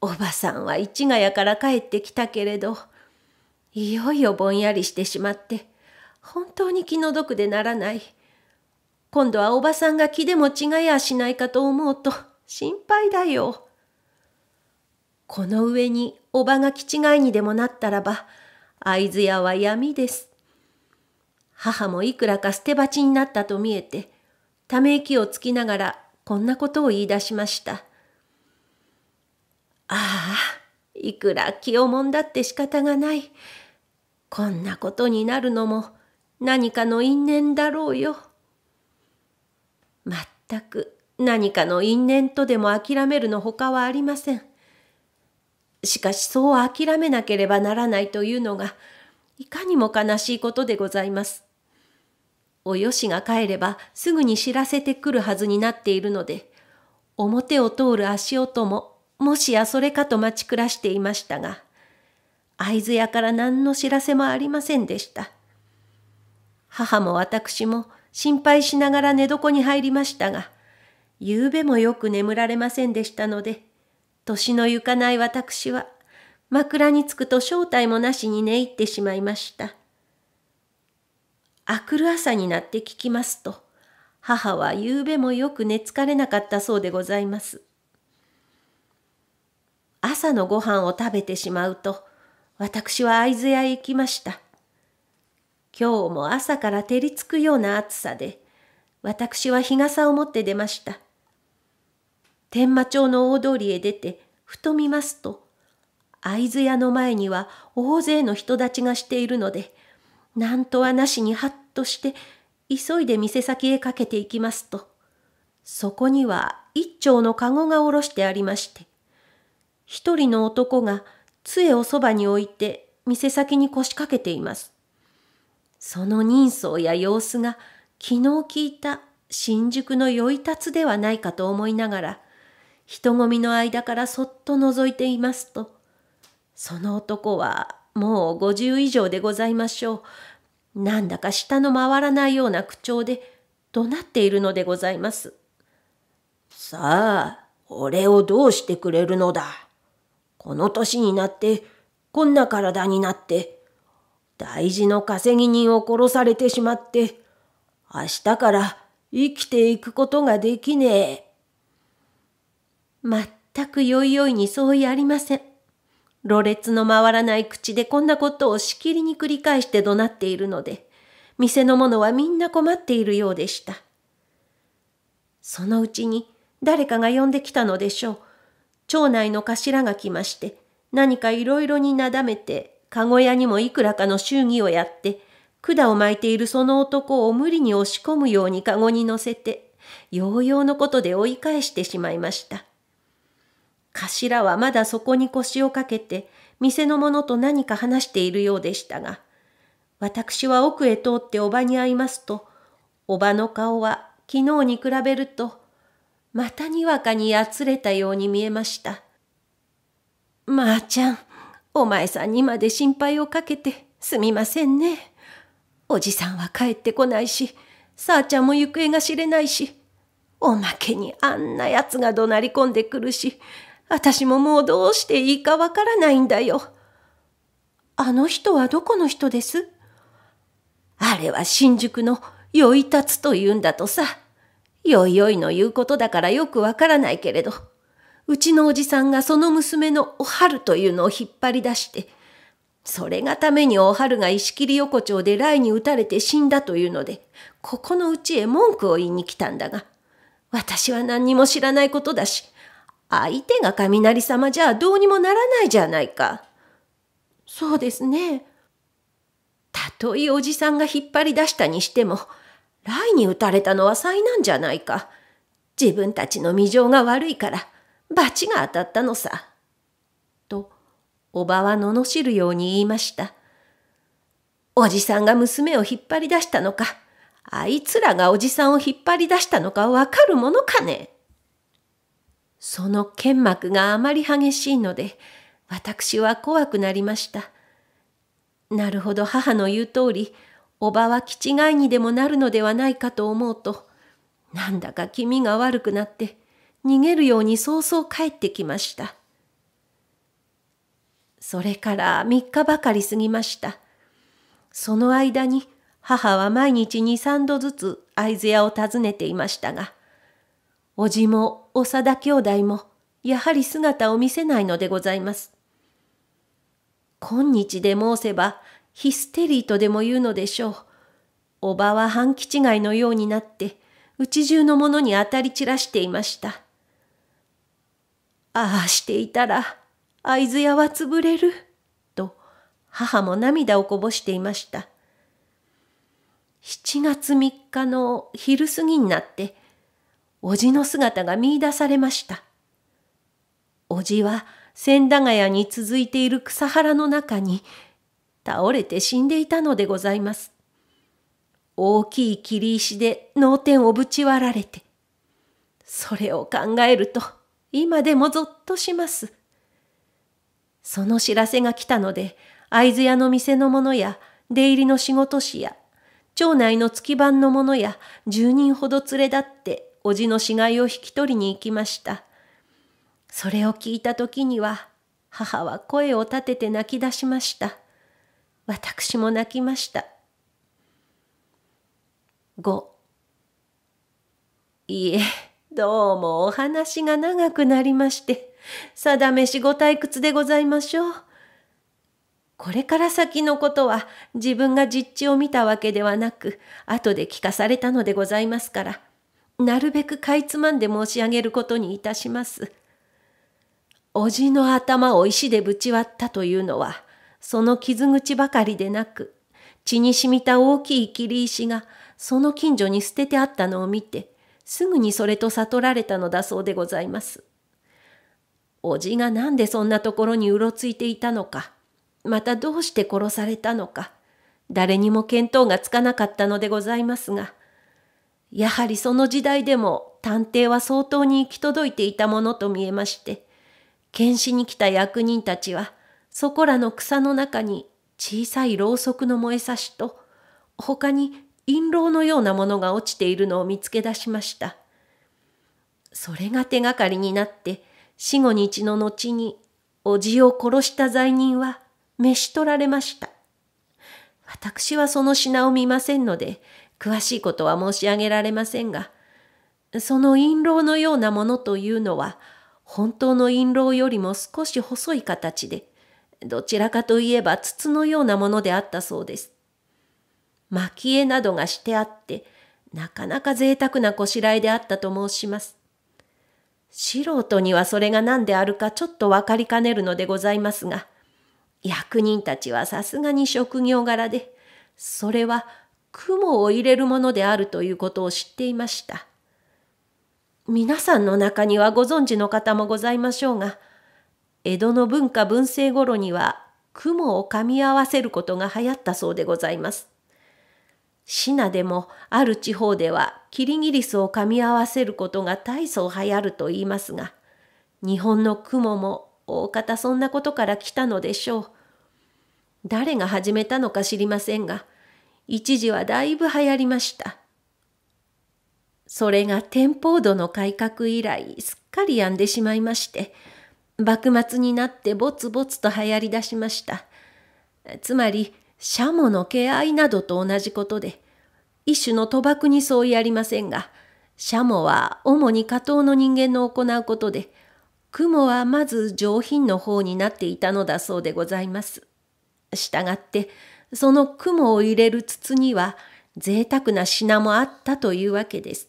おばさんは市ヶ谷から帰ってきたけれど、いよいよぼんやりしてしまって、本当に気の毒でならない。今度はおばさんが気でも違いやしないかと思うと心配だよ。この上におばが気違いにでもなったらば、会津屋は闇です。母もいくらか捨て鉢になったと見えて、ため息をつきながらこんなことを言い出しました。ああ、いくら気をもんだって仕方がない。こんなことになるのも何かの因縁だろうよ。まったく何かの因縁とでも諦めるのほかはありません。しかしそう諦めなければならないというのがいかにも悲しいことでございます。およしが帰ればすぐに知らせてくるはずになっているので、表を通る足音ももしやそれかと待ち暮らしていましたが、会津屋から何の知らせもありませんでした。母も私も心配しながら寝床に入りましたが、夕べもよく眠られませんでしたので、年のゆかない私は、枕につくと正体もなしに寝入ってしまいました。あくる朝になって聞きますと、母は夕べもよく寝つかれなかったそうでございます。朝のご飯を食べてしまうと、私は会津屋へ行きました。今日も朝から照りつくような暑さで、私は日傘を持って出ました。天満町の大通りへ出て、ふと見ますと、会津屋の前には大勢の人立ちがしているので、なんとはなしにはっとして、急いで店先へかけていきますと、そこには一丁のかごがおろしてありまして、一人の男が杖をそばに置いて店先に腰掛けています。その人相や様子が昨日聞いた新宿の酔い立つではないかと思いながら、人混みの間からそっと覗いていますと、その男はもう五十以上でございましょう。なんだか舌の回らないような口調で怒鳴っているのでございます。さあ、俺をどうしてくれるのだ。この年になって、こんな体になって、大事の稼ぎ人を殺されてしまって、明日から生きていくことができねえ。まったくよいよいに相違ありません。ろれつの回らない口でこんなことをしきりに繰り返して怒鳴っているので、店の者はみんな困っているようでした。そのうちに誰かが呼んできたのでしょう。町内の頭が来まして、何かいろいろになだめて、籠屋にもいくらかの祝儀をやって、管を巻いているその男を無理に押し込むように籠に乗せて、ようようのことで追い返してしまいました。頭はまだそこに腰をかけて、店の者と何か話しているようでしたが、私は奥へ通っておばに会いますと、おばの顔は昨日に比べるとまたにわかにやつれたように見えました。まあちゃん、お前さんにまで心配をかけてすみませんね。おじさんは帰ってこないし、さあちゃんも行方が知れないし、おまけにあんな奴が怒鳴り込んでくるし、私ももうどうしていいかわからないんだよ。あの人はどこの人ですあれは新宿の酔い立つというんだとさ。よいよいの言うことだからよくわからないけれど、うちのおじさんがその娘のおはるというのを引っ張り出して、それがためにおはるが石切横丁で雷に打たれて死んだというので、ここのうちへ文句を言いに来たんだが、私は何にも知らないことだし、相手が雷様じゃどうにもならないじゃないか。そうですね。たとえおじさんが引っ張り出したにしても、雷に打たれたのは災難じゃないか。自分たちの未情が悪いから、罰が当たったのさ。と、おばは罵るように言いました。おじさんが娘を引っ張り出したのか、あいつらがおじさんを引っ張り出したのかわかるものかね。その剣幕があまり激しいので、私は怖くなりました。なるほど母の言う通り、おばは気違いにでもなるのではないかと思うと、なんだか気味が悪くなって、逃げるように早々帰ってきました。それから3日ばかり過ぎました。その間に母は毎日2、3度ずつ会津屋を訪ねていましたが、おじも長田兄弟もやはり姿を見せないのでございます。今日で申せばヒステリーとでも言うのでしょう。おばは半吉いのようになって、うち中のものに当たり散らしていました。ああしていたら、会津屋は潰れる、と母も涙をこぼしていました。7月3日の昼過ぎになって、おじの姿が見いだされました。おじは千駄ヶ谷に続いている草原の中に倒れて死んでいたのでございます。大きい切り石で脳天をぶち割られて。それを考えると、今でもぞっとします。その知らせが来たので、会津屋の店の者や、出入りの仕事師や、町内の月番の者や、十人ほど連れ立って、おじの死骸を引き取りに行きました。それを聞いた時には、母は声を立てて泣き出しました。私も泣きました。5いえ、どうもお話が長くなりまして、定めしご退屈でございましょう。これから先のことは自分が実地を見たわけではなく、後で聞かされたのでございますから、なるべくかいつまんで申し上げることにいたします。おじの頭を石でぶち割ったというのは、その傷口ばかりでなく、血に染みた大きい切り石がその近所に捨ててあったのを見て、すぐにそれと悟られたのだそうでございます。おじがなんでそんなところにうろついていたのか、またどうして殺されたのか、誰にも見当がつかなかったのでございますが、やはりその時代でも探偵は相当に行き届いていたものと見えまして、検視に来た役人たちは、そこらの草の中に小さいろうそくの燃えさしと、他に陰謀のようなものが落ちているのを見つけ出しました。それが手がかりになって、死後日の後に、おじを殺した罪人は召し取られました。私はその品を見ませんので、詳しいことは申し上げられませんが、その印籠のようなものというのは、本当の印籠よりも少し細い形で、どちらかといえば筒のようなものであったそうです。蒔絵などがしてあって、なかなか贅沢なこしらえであったと申します。素人にはそれが何であるかちょっと分かりかねるのでございますが、役人たちはさすがに職業柄で、それは雲を入れるものであるということを知っていました。皆さんの中にはご存知の方もございましょうが、江戸の文化文政頃には雲を噛み合わせることが流行ったそうでございます。品でもある地方ではキリギリスを噛み合わせることが大層流行ると言いますが、日本の雲も大方そんなことから来たのでしょう。誰が始めたのか知りませんが、一時はだいぶ流行りました。それが天保度の改革以来すっかり病んでしまいまして、幕末になってぼつぼつと流行り出しました。つまり、シャモの気合などと同じことで、一種の賭博に相違ありませんが、シャモは主に下等の人間の行うことで、雲はまず上品の方になっていたのだそうでございます。したがって、その雲を入れる筒には、贅沢な品もあったというわけです。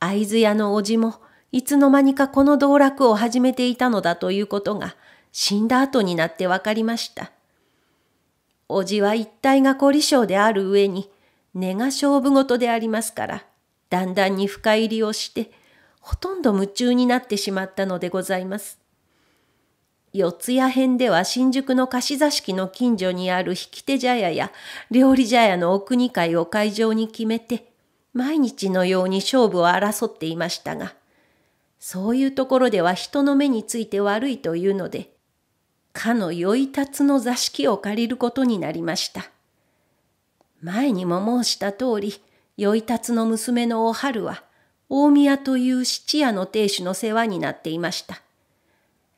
会津屋のおじも、いつの間にかこの道楽を始めていたのだということが、死んだ後になってわかりました。叔父は一体が凝り性である上に、根が勝負事でありますから、だんだんに深入りをして、ほとんど夢中になってしまったのでございます。四谷編では新宿の貸し座敷の近所にある引き手茶屋や料理茶屋の奥二階を会場に決めて、毎日のように勝負を争っていましたが、そういうところでは人の目について悪いというので、かの酔いたつの座敷を借りることになりました。前にも申した通り、酔いたつの娘のお春は、大宮という質屋の亭主の世話になっていました。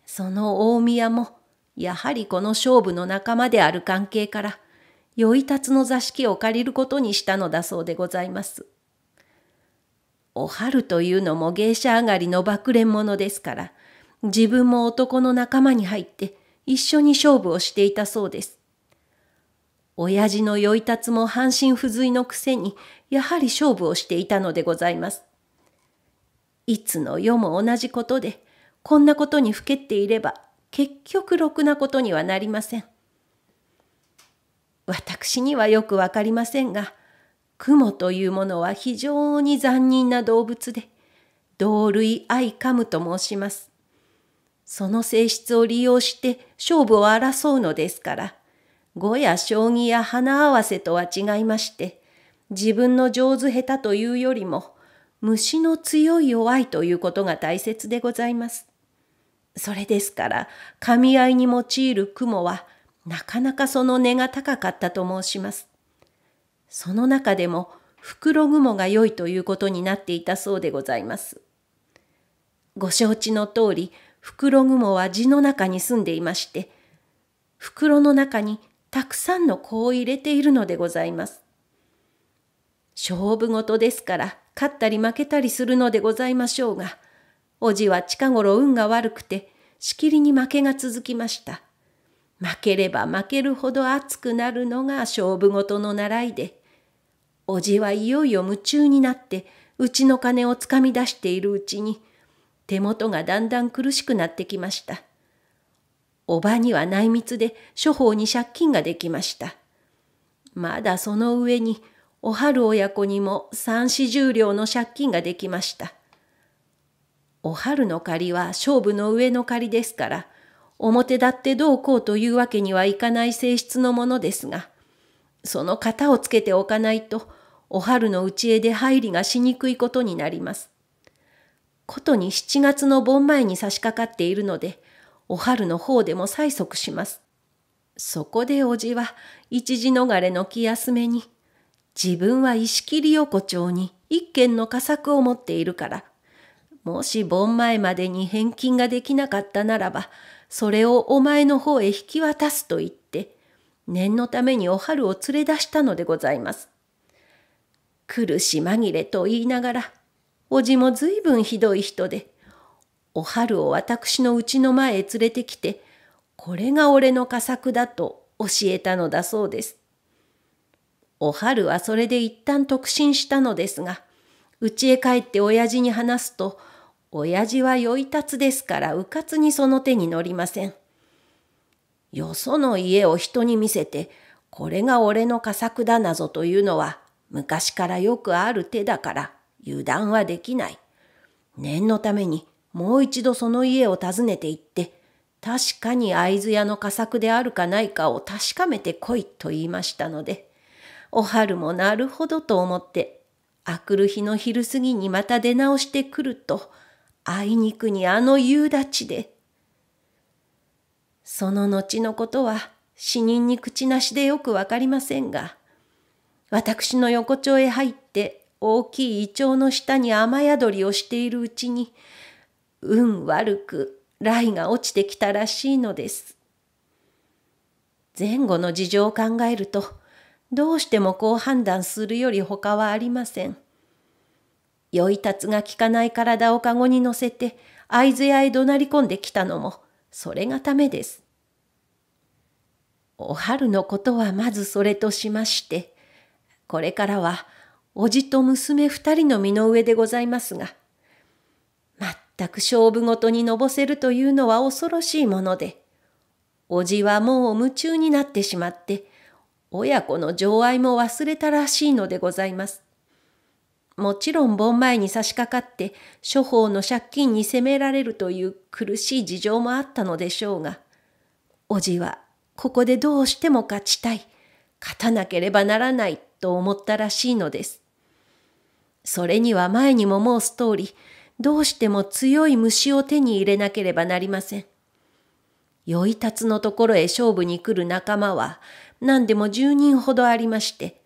その大宮も、やはりこの勝負の仲間である関係から、酔いたつの座敷を借りることにしたのだそうでございます。お春というのも芸者上がりの爆練者ですから、自分も男の仲間に入って一緒に勝負をしていたそうです。親父の酔いたつも半身不随のくせに、やはり勝負をしていたのでございます。いつの世も同じことで、こんなことにふけっていれば、結局ろくなことにはなりません。私にはよくわかりませんが、雲というものは非常に残忍な動物で、同類愛カムと申します。その性質を利用して勝負を争うのですから、碁や将棋や花合わせとは違いまして、自分の上手下手というよりも、虫の強い弱いということが大切でございます。それですから、噛み合いに用いる雲は、なかなかその根が高かったと申します。その中でも袋雲が良いということになっていたそうでございます。ご承知の通り、袋雲は地の中に住んでいまして、袋の中にたくさんの子を入れているのでございます。勝負事ですから、勝ったり負けたりするのでございましょうが、おじは近頃運が悪くて、しきりに負けが続きました。負ければ負けるほど熱くなるのが勝負事の習いで、おじはいよいよ夢中になってうちの金をつかみ出しているうちに手元がだんだん苦しくなってきました。おばには内密で処方に借金ができました。まだその上におはる親子にも三四十両の借金ができました。おはるの借りは勝負の上の借りですから、表立ってどうこうというわけにはいかない性質のものですが、その型をつけておかないと、お春のちへで入りがしにくいことになります。ことに7月の盆前に差し掛かっているので、お春の方でも催促します。そこでおじは一時逃れの気休めに、自分は石切横丁に一軒の佳作を持っているから、もし盆前までに返金ができなかったならば、それをお前の方へ引き渡すと言って、念のためにお春を連れ出したのでございます。苦し紛れと言いながら、おじもずいぶんひどい人で、お春を私のうちの前へ連れてきて、これが俺の佳作だと教えたのだそうです。お春はそれで一旦特進したのですが、家へ帰って親父に話すと、親父は酔いたつですからうかつにその手に乗りません。よその家を人に見せて、これが俺の佳作だなぞというのは昔からよくある手だから油断はできない。念のためにもう一度その家を訪ねて行って、確かに会津屋の佳作であるかないかを確かめて来いと言いましたので、お春もなるほどと思って、あくる日の昼過ぎにまた出直してくると、あいにくにあの夕立で。その後のことは死人に口なしでよくわかりませんが、私の横丁へ入って大きい胃腸の下に雨宿りをしているうちに運悪く雷が落ちてきたらしいのです。前後の事情を考えるとどうしてもこう判断するより他はありません。酔いたつが効かない体をかごに乗せて会津屋へ怒鳴り込んできたのもそれがためです。お春のことはまずそれとしましてこれからは、おじと娘二人の身の上でございますが、全く勝負事にのぼせるというのは恐ろしいもので、おじはもう夢中になってしまって、親子の情愛も忘れたらしいのでございます。もちろん盆前に差し掛かって諸法の借金に責められるという苦しい事情もあったのでしょうが、おじはここでどうしても勝ちたい。勝たなければならないと思ったらしいのです。それには前にも申す通り、どうしても強い虫を手に入れなければなりません。酔いたつのところへ勝負に来る仲間は何でも10人ほどありまして、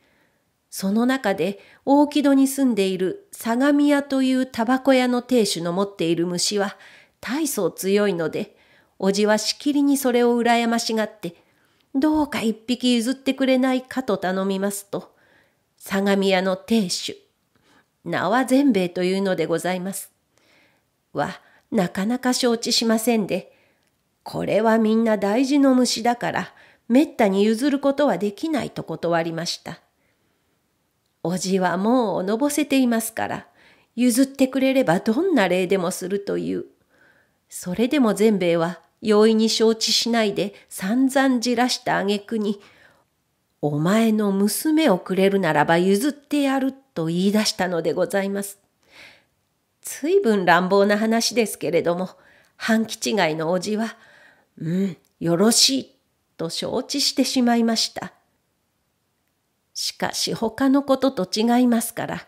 その中で大木戸に住んでいる相模屋というタバコ屋の亭主の持っている虫は大層強いので、おじはしきりにそれを羨ましがってどうか一匹譲ってくれないかと頼みますと、相模屋の亭主、名善兵衛というのでございます。は、なかなか承知しませんで、これはみんな大事の虫だから、めったに譲ることはできないと断りました。おじはもうおのぼせていますから、譲ってくれればどんな礼でもするという。それでも善兵衛は容易に承知しないで散々じらした挙句に、お前の娘をくれるならば譲ってやると言い出したのでございます。ずいぶん乱暴な話ですけれども、半吉違いのおじは、うん、よろしい、と承知してしまいました。しかし他のことと違いますから、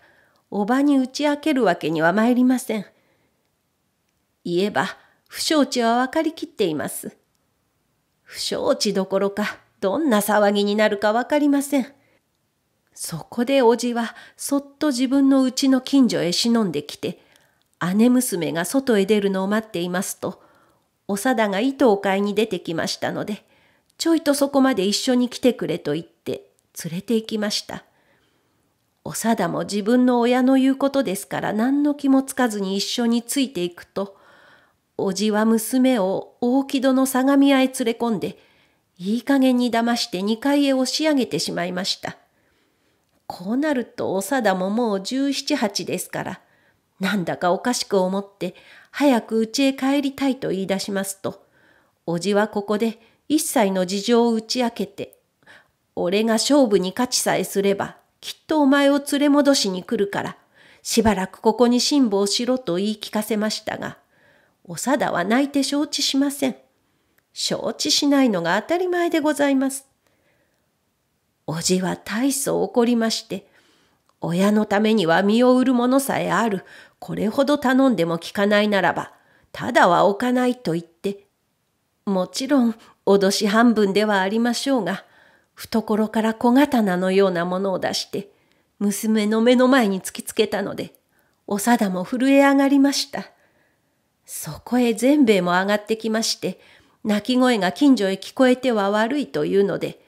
おばに打ち明けるわけには参りません。言えば、不承知は分かりきっています。不承知どころか、どんな騒ぎになるか分かりません。そこでおじは、そっと自分のうちの近所へ忍んできて、姉娘が外へ出るのを待っていますと、おだが糸を買いに出てきましたので、ちょいとそこまで一緒に来てくれと言って連れて行きました。おだも自分の親の言うことですから何の気もつかずに一緒についていくと、おじは娘を大木戸の相模屋へ連れ込んで、いい加減に騙して2階へ押し上げてしまいました。こうなるとお貞ももう十七八ですから、なんだかおかしく思って、早く家へ帰りたいと言い出しますと、おじはここで一切の事情を打ち明けて、俺が勝負に勝ちさえすれば、きっとお前を連れ戻しに来るから、しばらくここに辛抱しろと言い聞かせましたが、お定は泣いて承知しません。承知しないのが当たり前でございます。おじは大層怒りまして、親のためには身を売るものさえある、これほど頼んでも聞かないならば、ただは置かないと言って、もちろん脅し半分ではありましょうが、懐から小刀のようなものを出して、娘の目の前に突きつけたので、お定も震え上がりました。そこへ全兵衛も上がってきまして、泣き声が近所へ聞こえては悪いというので、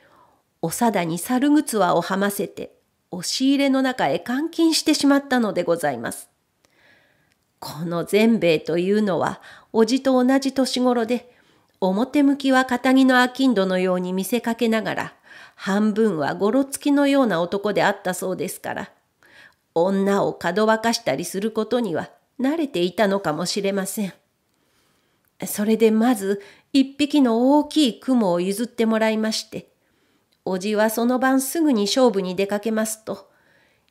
お定に猿靴輪をはませて、押し入れの中へ監禁してしまったのでございます。この全兵衛というのは、おじと同じ年頃で、表向きは片木の商人のように見せかけながら、半分はごろつきのような男であったそうですから、女をかどわかしたりすることには、慣れていたのかもしれません。それでまず一匹の大きい雲を譲ってもらいまして、おじはその晩すぐに勝負に出かけますと、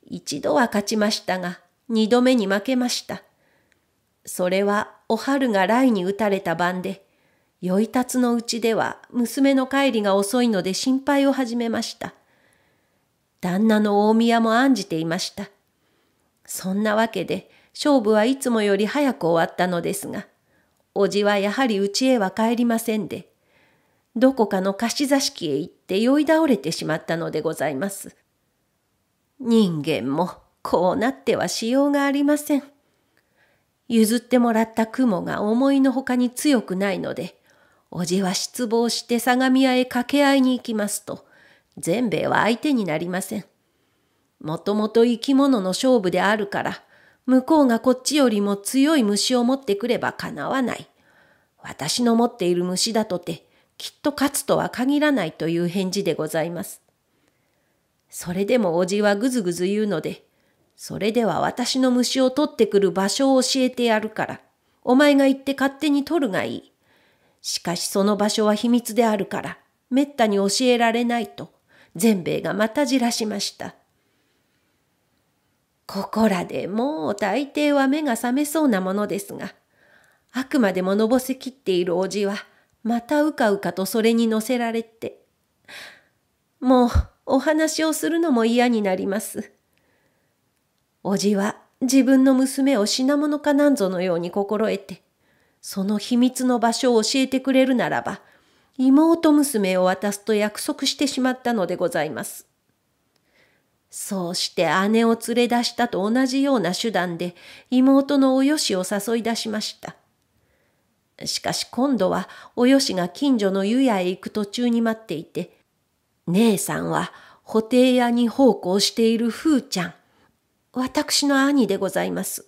一度は勝ちましたが、二度目に負けました。それはお春が雷に打たれた晩で、酔いたつのうちでは娘の帰りが遅いので心配を始めました。旦那の大宮も案じていました。そんなわけで、勝負はいつもより早く終わったのですが、おじはやはり家へは帰りませんで、どこかの貸し座敷へ行って酔い倒れてしまったのでございます。人間もこうなってはしようがありません。譲ってもらった雲が思いのほかに強くないので、おじは失望して相模屋へ掛け合いに行きますと、全米は相手になりません。もともと生き物の勝負であるから、向こうがこっちよりも強い虫を持ってくればかなわない。私の持っている虫だとて、きっと勝つとは限らないという返事でございます。それでもおじはぐずぐず言うので、それでは私の虫を取ってくる場所を教えてやるから、お前が行って勝手に取るがいい。しかしその場所は秘密であるから、めったに教えられないと、全米がまたじらしました。ここらでもう大抵は目が覚めそうなものですが、あくまでものぼせきっているおじは、またうかうかとそれに乗せられて、もうお話をするのも嫌になります。おじは自分の娘を品物かなんぞのように心得て、その秘密の場所を教えてくれるならば、妹娘を渡すと約束してしまったのでございます。そうして姉を連れ出したと同じような手段で妹のおよしを誘い出しました。しかし今度はおよしが近所の湯屋へ行く途中に待っていて、姉さんは布袋屋に奉公しているふーちゃん、私の兄でございます。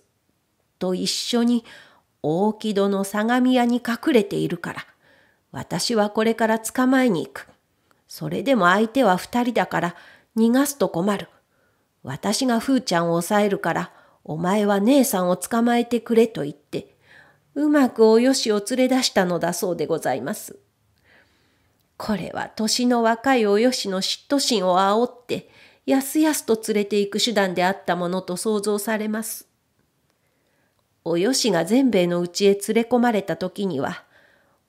と一緒に大木戸の相模屋に隠れているから、私はこれから捕まえに行く。それでも相手は二人だから、逃がすと困る。私がふーちゃんを抑えるから、お前は姉さんを捕まえてくれと言って、うまくおよしを連れ出したのだそうでございます。これは年の若いおよしの嫉妬心を煽って、やすやすと連れて行く手段であったものと想像されます。およしが全米のうちへ連れ込まれた時には、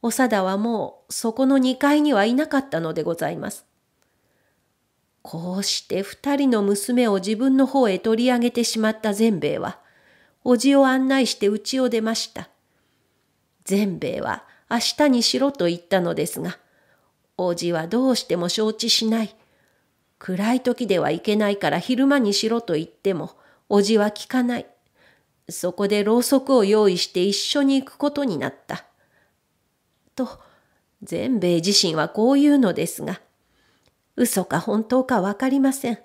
おだはもうそこの2階にはいなかったのでございます。こうして二人の娘を自分の方へ取り上げてしまった善兵衛は、おじを案内して家を出ました。善兵衛は明日にしろと言ったのですが、おじはどうしても承知しない。暗い時ではいけないから昼間にしろと言っても、おじは聞かない。そこでろうそくを用意して一緒に行くことになった。と、善兵衛自身はこう言うのですが、嘘か本当かわかりません。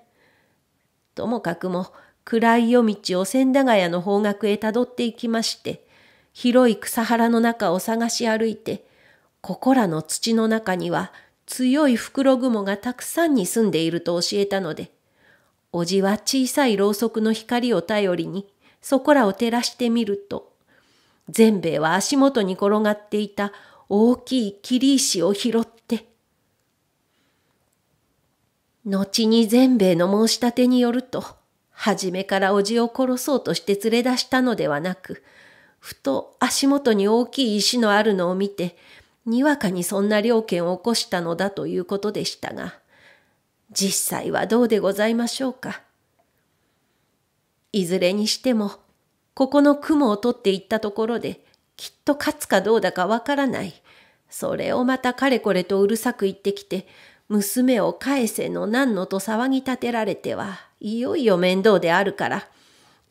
ともかくも暗い夜道を千駄ヶ谷の方角へたどっていきまして、広い草原の中を探し歩いて、ここらの土の中には強い袋雲がたくさんに住んでいると教えたので、おじは小さいろうそくの光を頼りに、そこらを照らしてみると、善兵衛は足元に転がっていた大きい霧石を拾って後に善兵衛の申し立てによると、初めから叔父を殺そうとして連れ出したのではなく、ふと足元に大きい石のあるのを見て、にわかにそんな猟犬を起こしたのだということでしたが、実際はどうでございましょうか。いずれにしても、ここの雲を取っていったところで、きっと勝つかどうだかわからない。それをまたかれこれとうるさく言ってきて、娘を返せの何のと騒ぎ立てられてはいよいよ面倒であるから、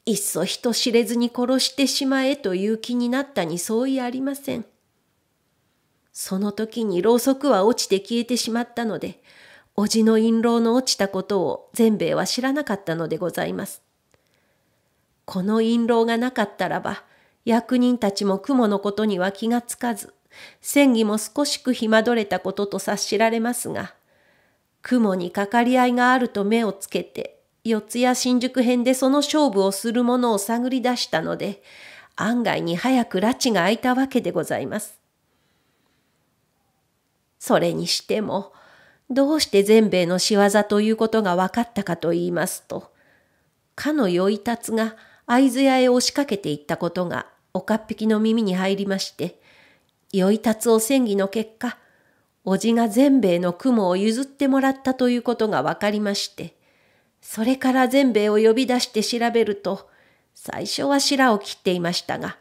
いっそ人知れずに殺してしまえという気になったに相違ありません。その時にろうそくは落ちて消えてしまったので、叔父の印籠の落ちたことを全米は知らなかったのでございます。この印籠がなかったらば、役人たちも雲のことには気がつかず、戦議も少しく暇取れたことと察しられますが、雲にかかり合いがあると目をつけて、四谷新宿編でその勝負をするものを探り出したので、案外に早く拉致が開いたわけでございます。それにしても、どうして全米の仕業ということが分かったかと言いますと、かの酔い立つが会津屋へ押しかけていったことが、岡っ引きの耳に入りまして、酔い立つを戦議の結果、おじが全米の雲を譲ってもらったということが分かりまして、それから全米を呼び出して調べると、最初は白を切っていましたが、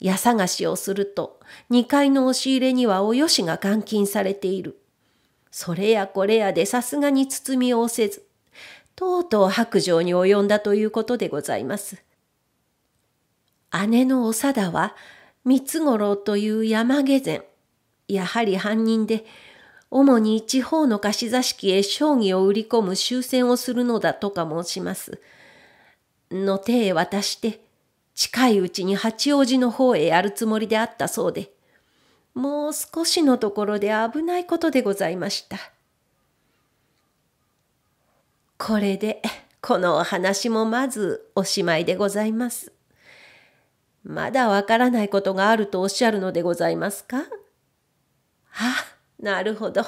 矢探しをすると、2階の押し入れにはおよしが監禁されている。それやこれやでさすがに包みをせず、とうとう白状に及んだということでございます。姉のお貞は、三五郎という山下膳。やはり犯人で、主に地方の貸し座敷へ将棋を売り込む終戦をするのだとか申します。の手へ渡して、近いうちに八王子の方へやるつもりであったそうで、もう少しのところで危ないことでございました。これで、このお話もまずおしまいでございます。まだわからないことがあるとおっしゃるのでございますかあ、なるほど。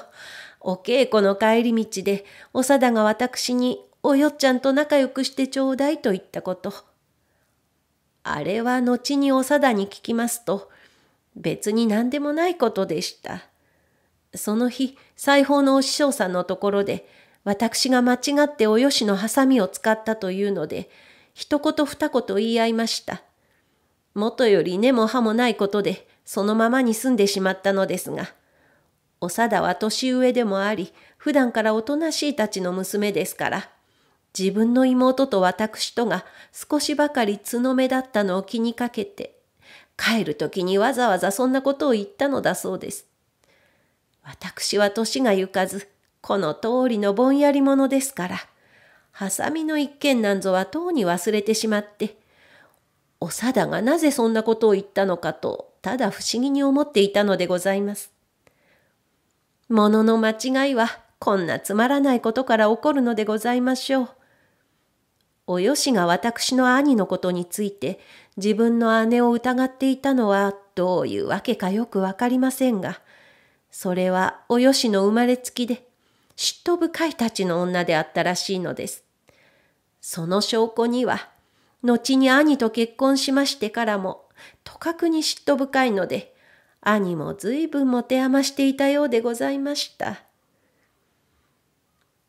お稽古の帰り道で、おだが私に、およっちゃんと仲良くしてちょうだいと言ったこと。あれは後におさだに聞きますと、別に何でもないことでした。その日、裁縫のお師匠さんのところで、私が間違っておよしのハサミを使ったというので、一言二言言い合いました。元より根も葉もないことで、そのままに住んでしまったのですが、お貞は年上でもあり、普段からおとなしいたちの娘ですから、自分の妹と私とが少しばかり角目だったのを気にかけて、帰る時にわざわざそんなことを言ったのだそうです。私は年がゆかず、この通りのぼんやり者ですから、ハサミの一件なんぞはとうに忘れてしまって、お貞がなぜそんなことを言ったのかと、ただ不思議に思っていたのでございます。物のの間違いはこんなつまらないことから起こるのでございましょう。およしが私の兄のことについて自分の姉を疑っていたのはどういうわけかよくわかりませんが、それはおよしの生まれつきで嫉妬深いたちの女であったらしいのです。その証拠には、後に兄と結婚しましてからも、とかくに嫉妬深いので、兄も随分持て余していたようでございました。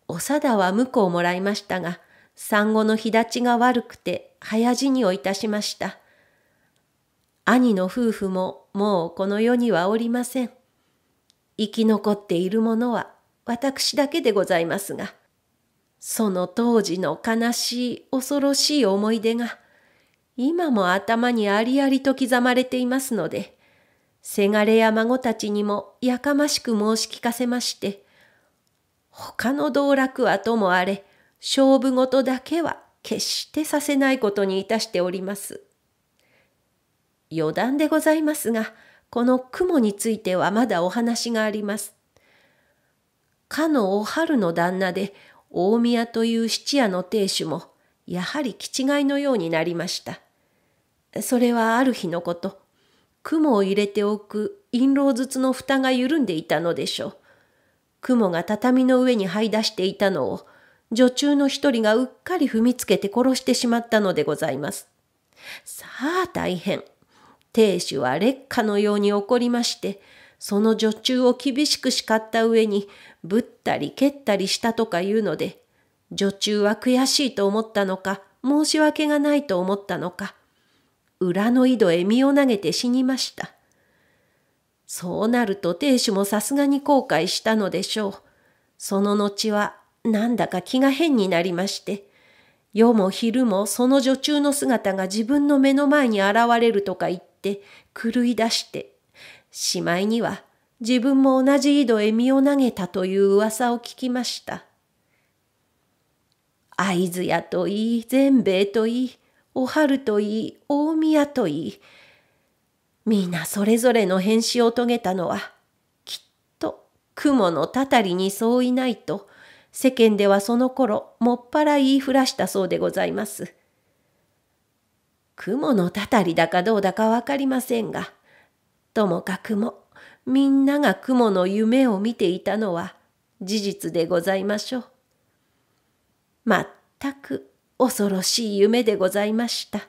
お貞は婿をもらいましたが、産後の日立ちが悪くて早死にをいたしました。兄の夫婦ももうこの世にはおりません。生き残っているものは私だけでございますが、その当時の悲しい恐ろしい思い出が今も頭にありありと刻まれていますので、せがれや孫たちにもやかましく申し聞かせまして、他の道楽はともあれ、勝負事だけは決してさせないことにいたしております。余談でございますが、この雲についてはまだお話があります。かのお春の旦那で、大宮という質屋の亭主も、やはり気違いのようになりました。それはある日のこと、雲を入れておく印籠筒の蓋が緩んでいたのでしょう。雲が畳の上に這い出していたのを、女中の一人がうっかり踏みつけて殺してしまったのでございます。さあ大変。亭主は劣化のように怒りまして、その女中を厳しく叱った上に、ぶったり蹴ったりしたとか言うので、女中は悔しいと思ったのか、申し訳がないと思ったのか、裏の井戸へ身を投げて死にました。そうなると亭主もさすがに後悔したのでしょう。その後はなんだか気が変になりまして、夜も昼もその女中の姿が自分の目の前に現れるとか言って狂い出して、しまいには自分も同じ井戸へ身を投げたという噂を聞きました。会津屋といい、全米といい、お春といい、大宮といい、なそれぞれの変死を遂げたのは、きっと雲のたたりに相違ないと、世間ではその頃、もっぱら言いふらしたそうでございます。雲のたたりだかどうだかわかりませんが、ともかくも、みんなが雲の夢を見ていたのは事実でございましょう。まったく恐ろしい夢でございました。